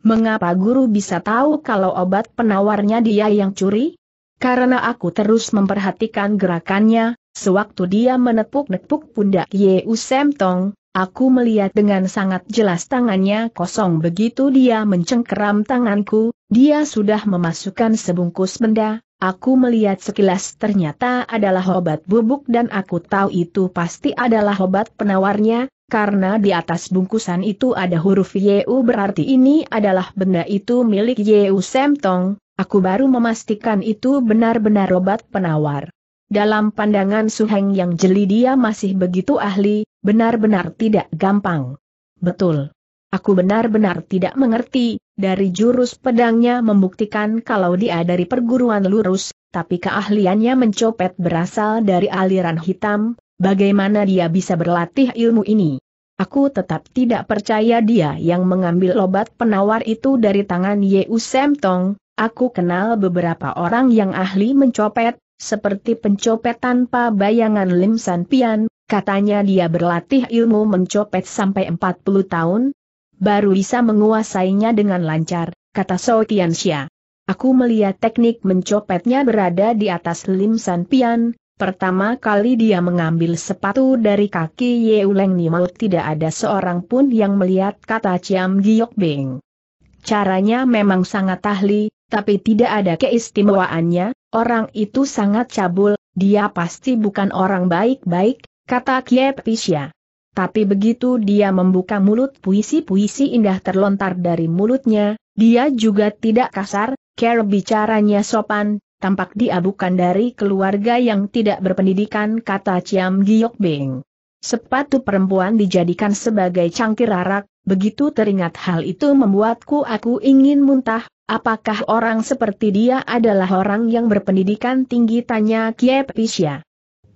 Mengapa guru bisa tahu kalau obat penawarnya dia yang curi? Karena aku terus memperhatikan gerakannya, sewaktu dia menepuk-nepuk pundak Ye Usem Tong, Aku melihat dengan sangat jelas tangannya kosong begitu dia mencengkeram tanganku, dia sudah memasukkan sebungkus benda, aku melihat sekilas ternyata adalah obat bubuk dan aku tahu itu pasti adalah obat penawarnya, karena di atas bungkusan itu ada huruf YU berarti ini adalah benda itu milik YU Semtong, aku baru memastikan itu benar-benar obat penawar. Dalam pandangan Suheng yang jeli dia masih begitu ahli, Benar-benar tidak gampang. Betul. Aku benar-benar tidak mengerti, dari jurus pedangnya membuktikan kalau dia dari perguruan lurus, tapi keahliannya mencopet berasal dari aliran hitam, bagaimana dia bisa berlatih ilmu ini. Aku tetap tidak percaya dia yang mengambil obat penawar itu dari tangan Yeu Semtong, aku kenal beberapa orang yang ahli mencopet, seperti pencopet tanpa bayangan Lim San Pian, Katanya dia berlatih ilmu mencopet sampai 40 tahun, baru bisa menguasainya dengan lancar, kata So Tianxia. Aku melihat teknik mencopetnya berada di atas Lim San Pian, pertama kali dia mengambil sepatu dari kaki Ye Uleng Nimau tidak ada seorang pun yang melihat kata Ciam Giok Beng. Caranya memang sangat ahli, tapi tidak ada keistimewaannya, orang itu sangat cabul, dia pasti bukan orang baik-baik, kata Kiepisya. Tapi begitu dia membuka mulut puisi-puisi indah terlontar dari mulutnya, dia juga tidak kasar, care bicaranya sopan, tampak dia bukan dari keluarga yang tidak berpendidikan kata Ciam Giok Beng. Sepatu perempuan dijadikan sebagai cangkir arak, begitu teringat hal itu membuatku aku ingin muntah, apakah orang seperti dia adalah orang yang berpendidikan tinggi tanya Kiepisya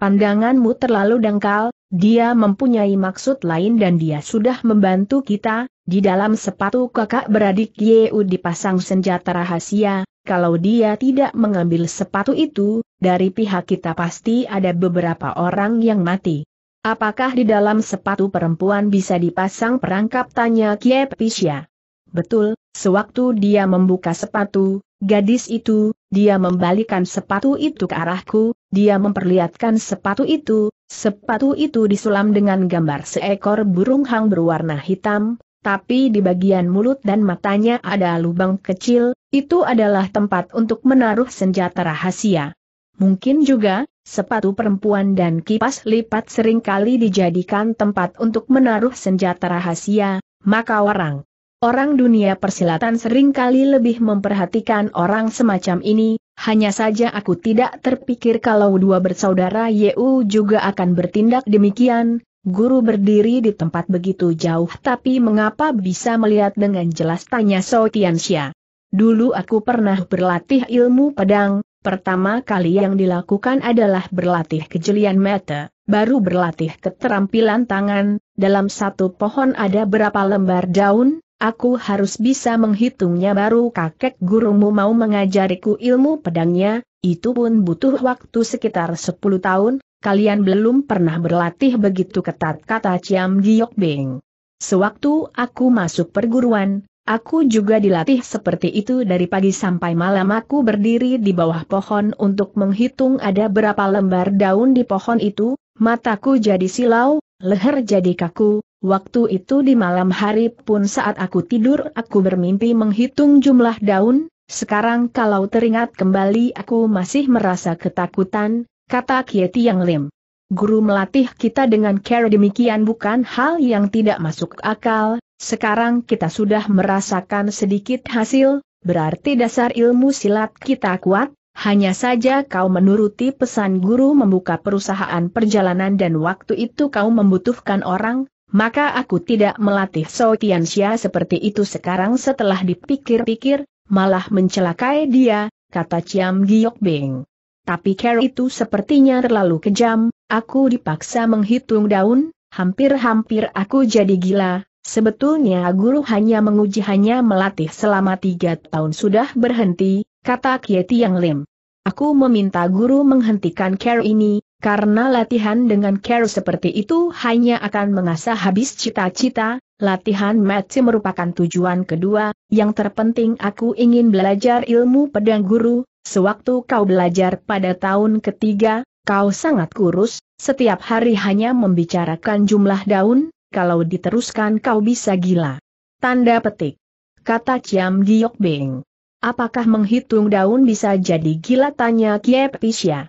pandanganmu terlalu dangkal, dia mempunyai maksud lain dan dia sudah membantu kita, di dalam sepatu kakak beradik Yeu dipasang senjata rahasia, kalau dia tidak mengambil sepatu itu, dari pihak kita pasti ada beberapa orang yang mati. Apakah di dalam sepatu perempuan bisa dipasang perangkap tanya Kie Pisya? Betul, sewaktu dia membuka sepatu, gadis itu, dia membalikan sepatu itu ke arahku, dia memperlihatkan sepatu itu, sepatu itu disulam dengan gambar seekor burung hang berwarna hitam, tapi di bagian mulut dan matanya ada lubang kecil, itu adalah tempat untuk menaruh senjata rahasia. Mungkin juga, sepatu perempuan dan kipas lipat seringkali dijadikan tempat untuk menaruh senjata rahasia, maka orang. Orang dunia persilatan seringkali lebih memperhatikan orang semacam ini, hanya saja aku tidak terpikir kalau dua bersaudara Yeu juga akan bertindak demikian, guru berdiri di tempat begitu jauh tapi mengapa bisa melihat dengan jelas tanya So Tianxia. Dulu aku pernah berlatih ilmu pedang, pertama kali yang dilakukan adalah berlatih kejelian mata, baru berlatih keterampilan tangan, dalam satu pohon ada berapa lembar daun, Aku harus bisa menghitungnya baru kakek gurumu mau mengajariku ilmu pedangnya, itu pun butuh waktu sekitar 10 tahun, kalian belum pernah berlatih begitu ketat kata Ciam Giok Beng. Sewaktu aku masuk perguruan, Aku juga dilatih seperti itu dari pagi sampai malam aku berdiri di bawah pohon untuk menghitung ada berapa lembar daun di pohon itu, mataku jadi silau, leher jadi kaku, Waktu itu di malam hari pun saat aku tidur aku bermimpi menghitung jumlah daun, sekarang kalau teringat kembali aku masih merasa ketakutan, kata Kieti Yang Lim. Guru melatih kita dengan care demikian bukan hal yang tidak masuk akal, sekarang kita sudah merasakan sedikit hasil, berarti dasar ilmu silat kita kuat, hanya saja kau menuruti pesan guru membuka perusahaan perjalanan dan waktu itu kau membutuhkan orang, maka aku tidak melatih So Tianxia seperti itu sekarang setelah dipikir-pikir, malah mencelakai dia, kata Ciam Giok Bing. Tapi care itu sepertinya terlalu kejam, aku dipaksa menghitung daun, hampir-hampir aku jadi gila. Sebetulnya guru hanya menguji hanya melatih selama tiga tahun sudah berhenti, kata Kieti Yang Lim. Aku meminta guru menghentikan care ini, karena latihan dengan care seperti itu hanya akan mengasah habis cita-cita, latihan match merupakan tujuan kedua, yang terpenting aku ingin belajar ilmu pedang guru, sewaktu kau belajar pada tahun ketiga, kau sangat kurus, setiap hari hanya membicarakan jumlah daun, kalau diteruskan kau bisa gila. Tanda petik. Kata Ciam Giyok Beng. Apakah menghitung daun bisa jadi gila tanya Kiep Pisya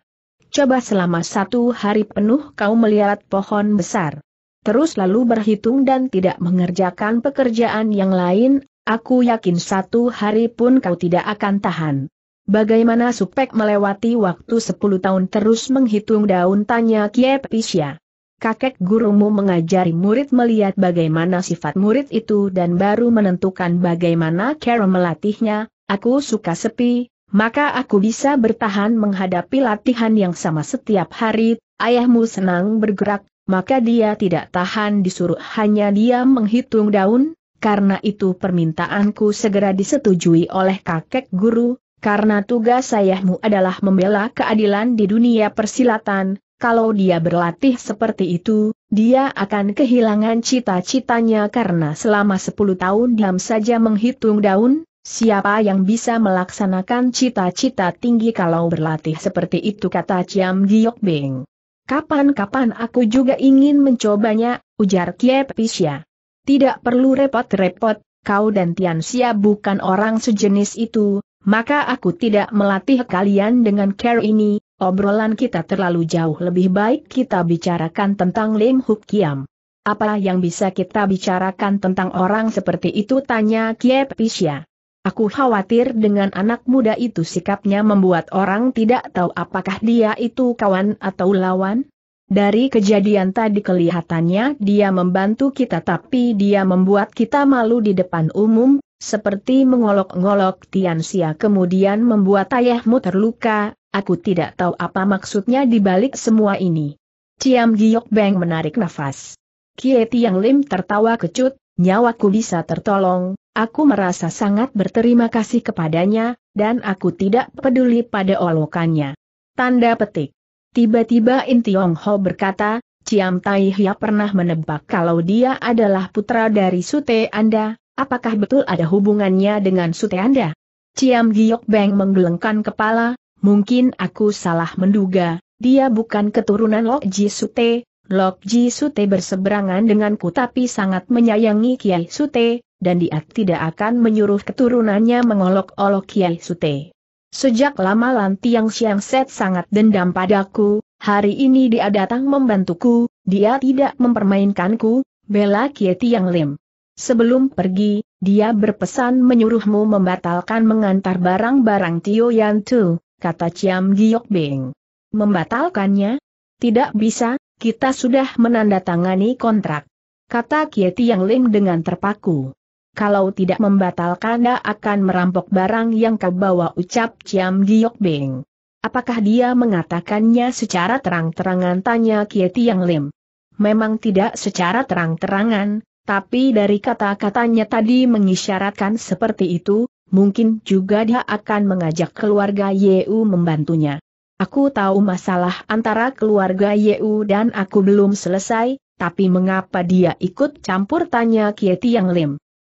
coba selama satu hari penuh kau melihat pohon besar. Terus lalu berhitung dan tidak mengerjakan pekerjaan yang lain, aku yakin satu hari pun kau tidak akan tahan. Bagaimana Supek melewati waktu sepuluh tahun terus menghitung daun tanya Kiepisya. Kakek gurumu mengajari murid melihat bagaimana sifat murid itu dan baru menentukan bagaimana cara melatihnya, aku suka sepi, maka aku bisa bertahan menghadapi latihan yang sama setiap hari, ayahmu senang bergerak, maka dia tidak tahan disuruh hanya dia menghitung daun, karena itu permintaanku segera disetujui oleh kakek guru, karena tugas ayahmu adalah membela keadilan di dunia persilatan, kalau dia berlatih seperti itu, dia akan kehilangan cita-citanya karena selama 10 tahun diam saja menghitung daun, Siapa yang bisa melaksanakan cita-cita tinggi kalau berlatih seperti itu kata Ciam Giok Beng. Kapan-kapan aku juga ingin mencobanya, ujar Kie Pisya. Tidak perlu repot-repot, kau dan Tian Xia bukan orang sejenis itu, maka aku tidak melatih kalian dengan care ini, obrolan kita terlalu jauh lebih baik kita bicarakan tentang Lim Huk Kiam. Apa yang bisa kita bicarakan tentang orang seperti itu tanya Kie Pisya. Aku khawatir dengan anak muda itu sikapnya membuat orang tidak tahu apakah dia itu kawan atau lawan. Dari kejadian tadi kelihatannya dia membantu kita tapi dia membuat kita malu di depan umum, seperti mengolok-ngolok Tiansia kemudian membuat ayahmu terluka, aku tidak tahu apa maksudnya di balik semua ini. Ciam Giok Beng menarik nafas. Kieti Tiang Lim tertawa kecut, nyawaku bisa tertolong, Aku merasa sangat berterima kasih kepadanya, dan aku tidak peduli pada olokannya. Tanda petik. Tiba-tiba In Tiong Ho berkata, Ciam Tai Hia pernah menebak kalau dia adalah putra dari Sute Anda, apakah betul ada hubungannya dengan Sute Anda? Ciam Giok Beng menggelengkan kepala, mungkin aku salah menduga, dia bukan keturunan Lok Ji Sute, Lok Ji Sute berseberangan denganku tapi sangat menyayangi Kiai Sute, dan dia tidak akan menyuruh keturunannya mengolok-olok Kiai Sute. Sejak lama Lanti yang Siang Set sangat dendam padaku, hari ini dia datang membantuku, dia tidak mempermainkanku, bela Kiai Tiang Lim. Sebelum pergi, dia berpesan menyuruhmu membatalkan mengantar barang-barang Tio Yantu, kata Ciam Giok Beng. Membatalkannya? Tidak bisa, kita sudah menandatangani kontrak. Kata Kieti Yang Lim dengan terpaku kalau tidak membatalkan dia akan merampok barang yang kau bawa ucap Ciam Giok Beng. Apakah dia mengatakannya secara terang-terangan tanya Kieti Yang Lim? Memang tidak secara terang-terangan, tapi dari kata-katanya tadi mengisyaratkan seperti itu, mungkin juga dia akan mengajak keluarga Yeu membantunya. Aku tahu masalah antara keluarga Yeu dan aku belum selesai, tapi mengapa dia ikut campur tanya Kieti Yang Lim?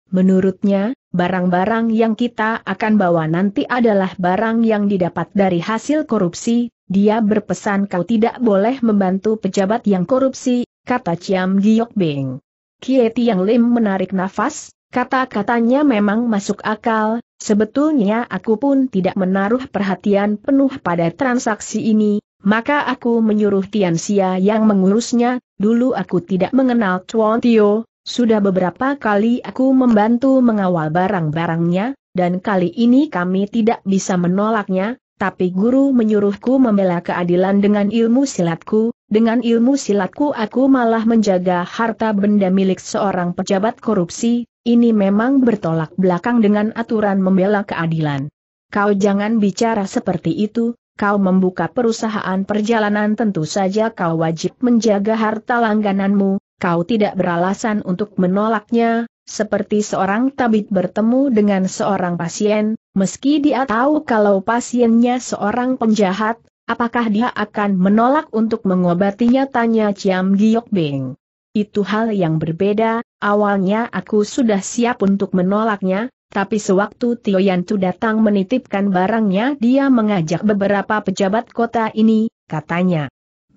Menurutnya, barang-barang yang kita akan bawa nanti adalah barang yang didapat dari hasil korupsi, dia berpesan kau tidak boleh membantu pejabat yang korupsi, kata Ciam Giok Beng. Kie Tiang Lim menarik nafas, kata-katanya memang masuk akal, sebetulnya aku pun tidak menaruh perhatian penuh pada transaksi ini, maka aku menyuruh Tian Xia yang mengurusnya, dulu aku tidak mengenal Chuan Tio, sudah beberapa kali aku membantu mengawal barang-barangnya, dan kali ini kami tidak bisa menolaknya, tapi guru menyuruhku membela keadilan dengan ilmu silatku, dengan ilmu silatku aku malah menjaga harta benda milik seorang pejabat korupsi, ini memang bertolak belakang dengan aturan membela keadilan. Kau jangan bicara seperti itu, kau membuka perusahaan perjalanan tentu saja kau wajib menjaga harta langgananmu, kau tidak beralasan untuk menolaknya, seperti seorang tabib bertemu dengan seorang pasien, meski dia tahu kalau pasiennya seorang penjahat, apakah dia akan menolak untuk mengobatinya tanya Ciam Giok Bing. Itu hal yang berbeda, awalnya aku sudah siap untuk menolaknya, tapi sewaktu Tio Yantu datang menitipkan barangnya dia mengajak beberapa pejabat kota ini, katanya.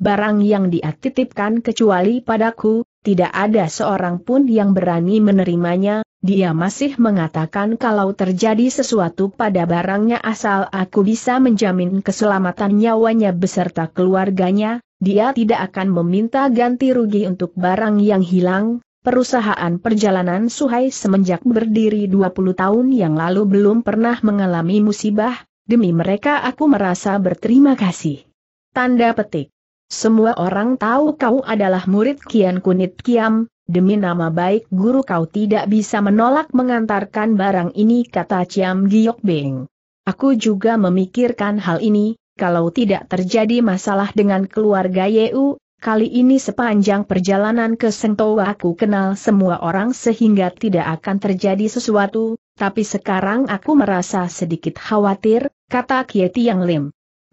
Barang yang dia titipkan kecuali padaku, tidak ada seorang pun yang berani menerimanya, dia masih mengatakan kalau terjadi sesuatu pada barangnya asal aku bisa menjamin keselamatan nyawanya beserta keluarganya, dia tidak akan meminta ganti rugi untuk barang yang hilang, Perusahaan perjalanan Suhai semenjak berdiri 20 tahun yang lalu belum pernah mengalami musibah, demi mereka aku merasa berterima kasih. Tanda petik. Semua orang tahu kau adalah murid Kian Kunit Kiam, demi nama baik guru kau tidak bisa menolak mengantarkan barang ini kata Ciam Giok Beng. Aku juga memikirkan hal ini, kalau tidak terjadi masalah dengan keluarga Yeu, kali ini sepanjang perjalanan ke Sengtou aku kenal semua orang sehingga tidak akan terjadi sesuatu, tapi sekarang aku merasa sedikit khawatir, kata Kieti Yang Lim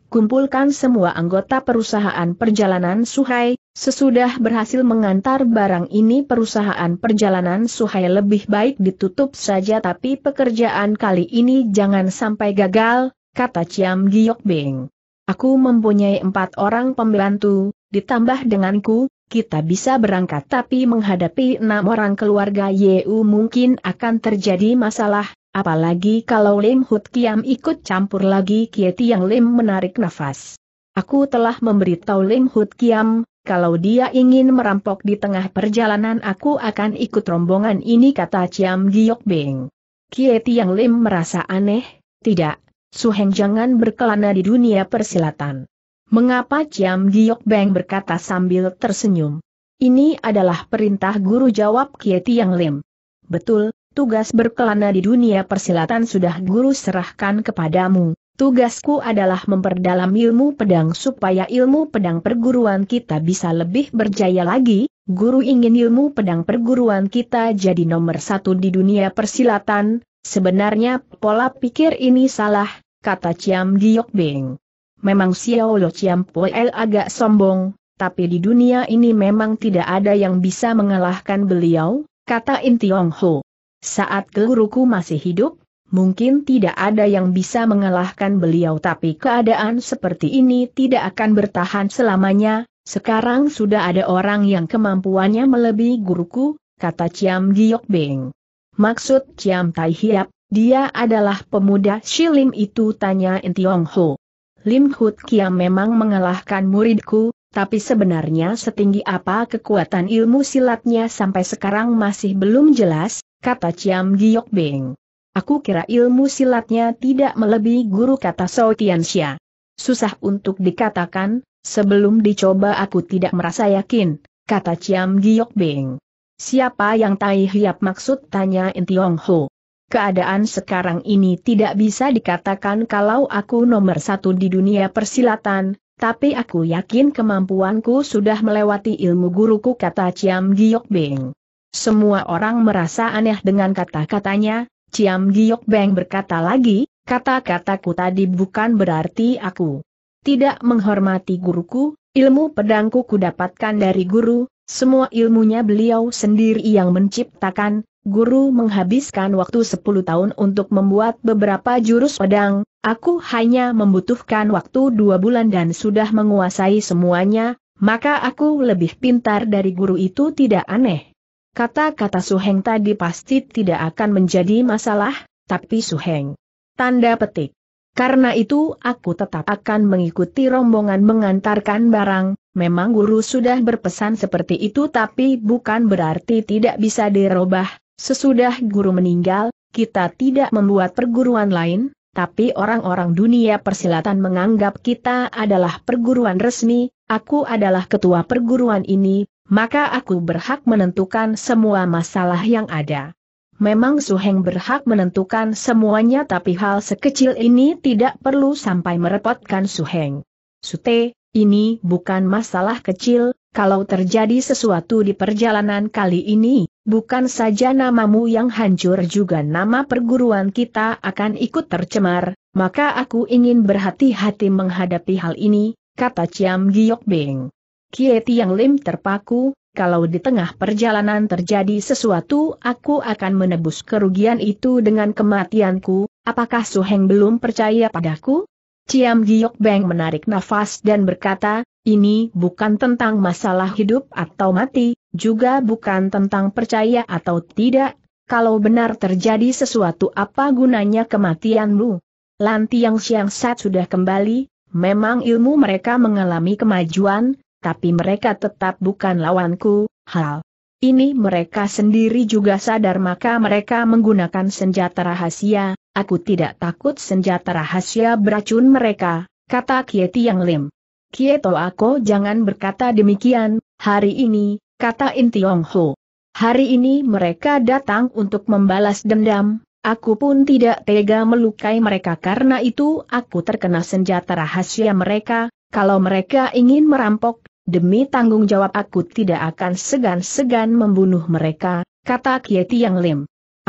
kumpulkan semua anggota perusahaan perjalanan Suhai, sesudah berhasil mengantar barang ini perusahaan perjalanan Suhai lebih baik ditutup saja tapi pekerjaan kali ini jangan sampai gagal, kata Ciam Giok Beng. Aku mempunyai empat orang pembantu, ditambah denganku, kita bisa berangkat tapi menghadapi enam orang keluarga Yeu mungkin akan terjadi masalah, Apalagi kalau Lim Hut Kiam ikut campur lagi Kieti yang Lim menarik nafas. Aku telah memberitahu Lim Hut Kiam, kalau dia ingin merampok di tengah perjalanan aku akan ikut rombongan ini kata Ciam Giok Beng. Kieti yang Lim merasa aneh, tidak, Suheng jangan berkelana di dunia persilatan. Mengapa Ciam Giok Beng berkata sambil tersenyum? Ini adalah perintah guru jawab Kieti yang Lim. Betul, tugas berkelana di dunia persilatan sudah guru serahkan kepadamu. Tugasku adalah memperdalam ilmu pedang supaya ilmu pedang perguruan kita bisa lebih berjaya lagi, guru ingin ilmu pedang perguruan kita jadi nomor satu di dunia persilatan, sebenarnya pola pikir ini salah, kata Ciam Giok Beng. Memang Xiao Lo Ciam Poel agak sombong, tapi di dunia ini memang tidak ada yang bisa mengalahkan beliau, kata Intiong Ho. Saat guruku masih hidup, mungkin tidak ada yang bisa mengalahkan beliau tapi keadaan seperti ini tidak akan bertahan selamanya, sekarang sudah ada orang yang kemampuannya melebihi guruku, kata Ciam Giok Beng. Maksud Ciam Tai Hiap, dia adalah pemuda Shilim itu tanya Tiong Ho. Lim Hut Kiam memang mengalahkan muridku, tapi sebenarnya setinggi apa kekuatan ilmu silatnya sampai sekarang masih belum jelas, kata Ciam Giok Bing. Aku kira ilmu silatnya tidak melebihi guru kata Sao Tianxia. Susah untuk dikatakan, sebelum dicoba aku tidak merasa yakin, kata Ciam Giok Bing. Siapa yang Tai Hiap maksud tanya Intiong Ho. Keadaan sekarang ini tidak bisa dikatakan kalau aku nomor satu di dunia persilatan, tapi aku yakin kemampuanku sudah melewati ilmu guruku kata Ciam Giok Bing. Semua orang merasa aneh dengan kata-katanya, Ciam Giok Beng berkata lagi, kata-kataku tadi bukan berarti aku tidak menghormati guruku, ilmu pedangku kudapatkan dari guru, semua ilmunya beliau sendiri yang menciptakan, guru menghabiskan waktu 10 tahun untuk membuat beberapa jurus pedang, aku hanya membutuhkan waktu dua bulan dan sudah menguasai semuanya, maka aku lebih pintar dari guru itu tidak aneh. Kata-kata Suheng tadi pasti tidak akan menjadi masalah, tapi Suheng. Tanda petik. Karena itu aku tetap akan mengikuti rombongan mengantarkan barang, memang guru sudah berpesan seperti itu tapi bukan berarti tidak bisa dirobah, sesudah guru meninggal, kita tidak membuat perguruan lain, tapi orang-orang dunia persilatan menganggap kita adalah perguruan resmi, aku adalah ketua perguruan ini, maka aku berhak menentukan semua masalah yang ada. Memang Suheng berhak menentukan semuanya tapi hal sekecil ini tidak perlu sampai merepotkan Suheng. Sute, ini bukan masalah kecil, kalau terjadi sesuatu di perjalanan kali ini, bukan saja namamu yang hancur juga nama perguruan kita akan ikut tercemar, maka aku ingin berhati-hati menghadapi hal ini, kata Ciam Giok Beng. Kie Tiang Lim terpaku, kalau di tengah perjalanan terjadi sesuatu aku akan menebus kerugian itu dengan kematianku, apakah Su Heng belum percaya padaku? Ciam Giok Beng menarik nafas dan berkata, ini bukan tentang masalah hidup atau mati, juga bukan tentang percaya atau tidak, kalau benar terjadi sesuatu apa gunanya kematianmu? Lantiang Siang Sat sudah kembali, memang ilmu mereka mengalami kemajuan, tapi mereka tetap bukan lawanku, hal. Ini mereka sendiri juga sadar maka mereka menggunakan senjata rahasia, aku tidak takut senjata rahasia beracun mereka, kata Kieti Yang Lim. Kieto aku jangan berkata demikian, hari ini, kata Intiong Ho. Hari ini mereka datang untuk membalas dendam, aku pun tidak tega melukai mereka karena itu aku terkena senjata rahasia mereka, kalau mereka ingin merampok, demi tanggung jawab aku tidak akan segan-segan membunuh mereka, kata Kieti Yang Lim.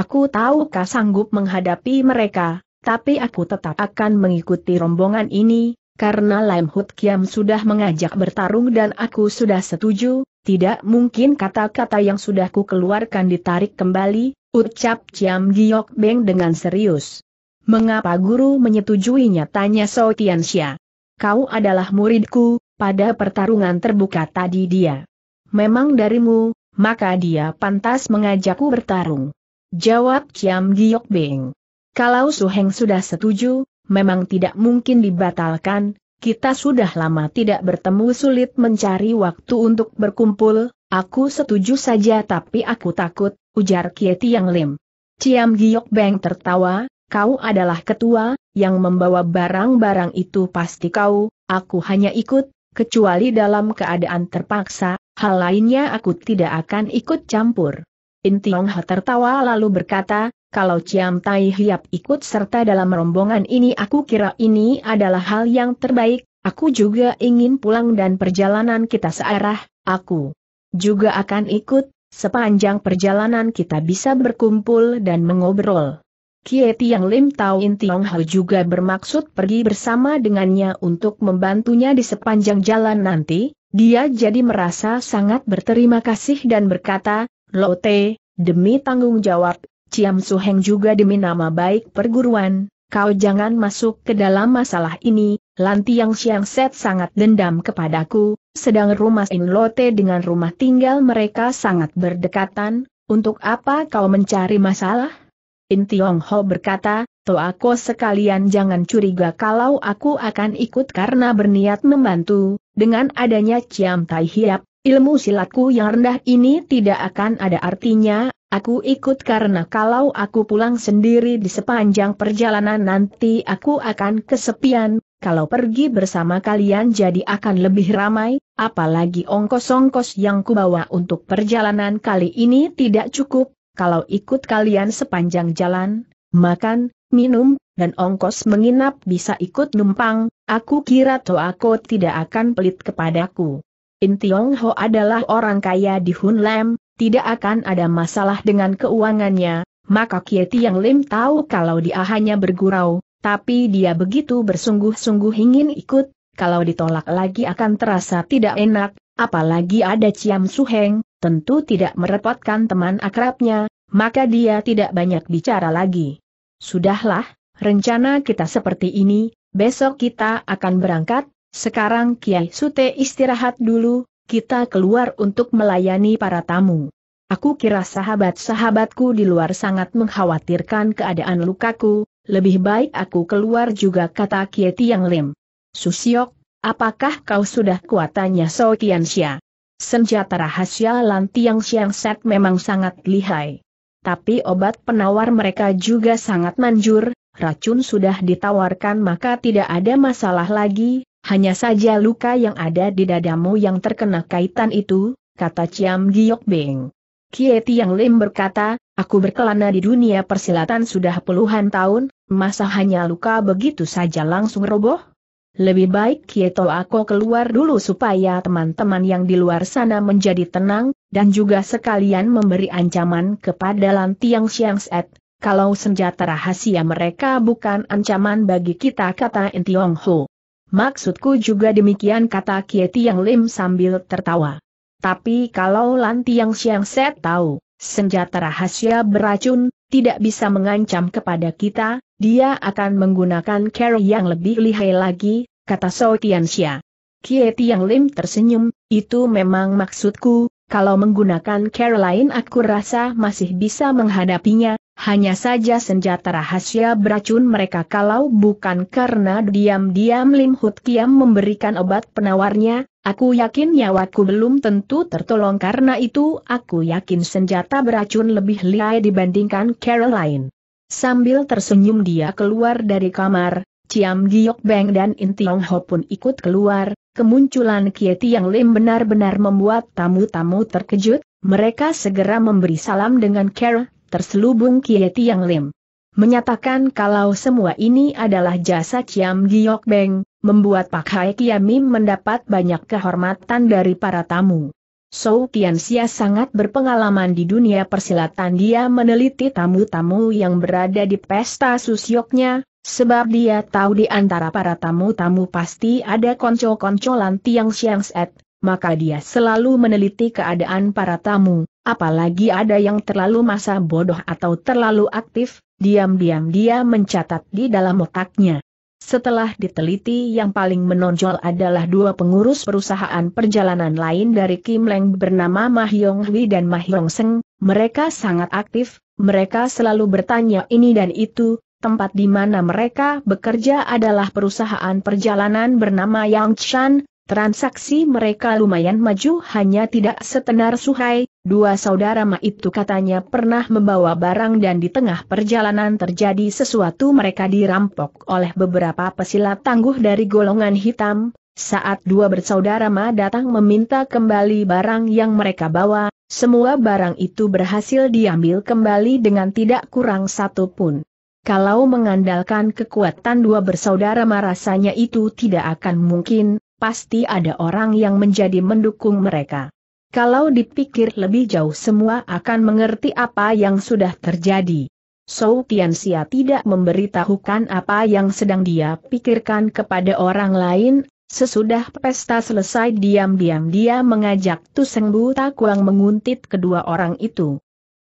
Aku tahu kau sanggup menghadapi mereka, tapi aku tetap akan mengikuti rombongan ini, karena Lam Hut Kiam sudah mengajak bertarung dan aku sudah setuju, tidak mungkin kata-kata yang sudah ku keluarkan ditarik kembali, ucap Ciam Giok Beng dengan serius. Mengapa guru menyetujuinya tanya So Xia. Kau adalah muridku, pada pertarungan terbuka tadi dia. Memang darimu, maka dia pantas mengajakku bertarung. Jawab Kiam Giok Beng. Kalau Su Heng sudah setuju, memang tidak mungkin dibatalkan, kita sudah lama tidak bertemu sulit mencari waktu untuk berkumpul, aku setuju saja tapi aku takut, ujar Kieti Yang Lim. Ciam Giok Beng tertawa, kau adalah ketua, yang membawa barang-barang itu pasti kau, aku hanya ikut, kecuali dalam keadaan terpaksa, hal lainnya aku tidak akan ikut campur. Tiong Ha tertawa lalu berkata, kalau Ciam Tai Hiap ikut serta dalam rombongan ini aku kira ini adalah hal yang terbaik, aku juga ingin pulang dan perjalanan kita searah, aku juga akan ikut, sepanjang perjalanan kita bisa berkumpul dan mengobrol. Kie Tiang Lim Tau In Tiong Hao juga bermaksud pergi bersama dengannya untuk membantunya di sepanjang jalan nanti, dia jadi merasa sangat berterima kasih dan berkata, Lote, demi tanggung jawab, Ciam Su Heng juga demi nama baik perguruan, kau jangan masuk ke dalam masalah ini, Lan Yang Siang Set sangat dendam kepadaku, sedang rumah In Lote dengan rumah tinggal mereka sangat berdekatan, untuk apa kau mencari masalah? In Tiong Ho berkata, aku sekalian jangan curiga kalau aku akan ikut karena berniat membantu, dengan adanya Ciam Tai Hiap, ilmu silatku yang rendah ini tidak akan ada artinya, aku ikut karena kalau aku pulang sendiri di sepanjang perjalanan nanti aku akan kesepian, kalau pergi bersama kalian jadi akan lebih ramai, apalagi ongkos-ongkos yang kubawa untuk perjalanan kali ini tidak cukup, kalau ikut kalian sepanjang jalan, makan, minum, dan ongkos menginap bisa ikut numpang, aku kira Toako tidak akan pelit kepadaku. Tiong Ho adalah orang kaya di Hun Lam, tidak akan ada masalah dengan keuangannya, maka Kieti yang Lim tahu kalau dia hanya bergurau, tapi dia begitu bersungguh-sungguh ingin ikut, kalau ditolak lagi akan terasa tidak enak, apalagi ada Ciam Suheng, tentu tidak merepotkan teman akrabnya, maka dia tidak banyak bicara lagi. Sudahlah, rencana kita seperti ini, besok kita akan berangkat, sekarang Kiai Sute istirahat dulu, kita keluar untuk melayani para tamu. Aku kira sahabat-sahabatku di luar sangat mengkhawatirkan keadaan lukaku, lebih baik aku keluar juga kata Kieti Yang Lim. Susiok, Apakah kau sudah kuatannya, tanya So Tianxia? Senjata rahasia Lan Tiang Xiang Set memang sangat lihai. Tapi obat penawar mereka juga sangat manjur, racun sudah ditawarkan maka tidak ada masalah lagi, hanya saja luka yang ada di dadamu yang terkena kaitan itu, kata Ciam Giok Beng. Kieti Yang Lim berkata, aku berkelana di dunia persilatan sudah puluhan tahun, masa hanya luka begitu saja langsung roboh? Lebih baik Kieto aku keluar dulu supaya teman-teman yang di luar sana menjadi tenang, dan juga sekalian memberi ancaman kepada Lantiang Set kalau senjata rahasia mereka bukan ancaman bagi kita kata Intiong Ho. Maksudku juga demikian kata Kieti Yang Lim sambil tertawa. Tapi kalau Lantiang Set tahu, senjata rahasia beracun, tidak bisa mengancam kepada kita, dia akan menggunakan Carol yang lebih lihai lagi, kata Sao Tianxia. Kie Tiang Lim tersenyum, itu memang maksudku, kalau menggunakan Carol lain aku rasa masih bisa menghadapinya, hanya saja senjata rahasia beracun mereka kalau bukan karena diam-diam Lim Hut Kiam memberikan obat penawarnya, aku yakin nyawaku belum tentu tertolong karena itu aku yakin senjata beracun lebih lihai dibandingkan Carol lain. Sambil tersenyum dia keluar dari kamar, Ciam Giok Beng dan In Tiong Ho pun ikut keluar, kemunculan Kieti yang Lim benar-benar membuat tamu-tamu terkejut, mereka segera memberi salam dengan Kera, terselubung Kieti yang Lim. Menyatakan kalau semua ini adalah jasa Ciam Giok Beng, membuat Pak Hai Kiamim mendapat banyak kehormatan dari para tamu. Sou Kian Sia sangat berpengalaman di dunia persilatan dia meneliti tamu-tamu yang berada di pesta susyoknya, sebab dia tahu di antara para tamu-tamu pasti ada konco-koncolan tiang siang set, maka dia selalu meneliti keadaan para tamu, apalagi ada yang terlalu masa bodoh atau terlalu aktif, diam-diam dia mencatat di dalam otaknya. Setelah diteliti yang paling menonjol adalah dua pengurus perusahaan perjalanan lain dari Kim Leng bernama Mah Yong Hui dan Mah Yong Seng, mereka sangat aktif, mereka selalu bertanya ini dan itu, tempat di mana mereka bekerja adalah perusahaan perjalanan bernama Yang Chan, transaksi mereka lumayan maju hanya tidak setenar Suhai, Dua saudara Ma itu katanya pernah membawa barang dan di tengah perjalanan terjadi sesuatu mereka dirampok oleh beberapa pesilat tangguh dari golongan hitam, saat dua bersaudara Ma datang meminta kembali barang yang mereka bawa, semua barang itu berhasil diambil kembali dengan tidak kurang satu pun. Kalau mengandalkan kekuatan dua bersaudara Ma rasanya itu tidak akan mungkin, pasti ada orang yang menjadi mendukung mereka. Kalau dipikir lebih jauh semua akan mengerti apa yang sudah terjadi. Sou Tianxia tidak memberitahukan apa yang sedang dia pikirkan kepada orang lain, sesudah pesta selesai diam-diam dia mengajak Tu Seng Bu menguntit kedua orang itu.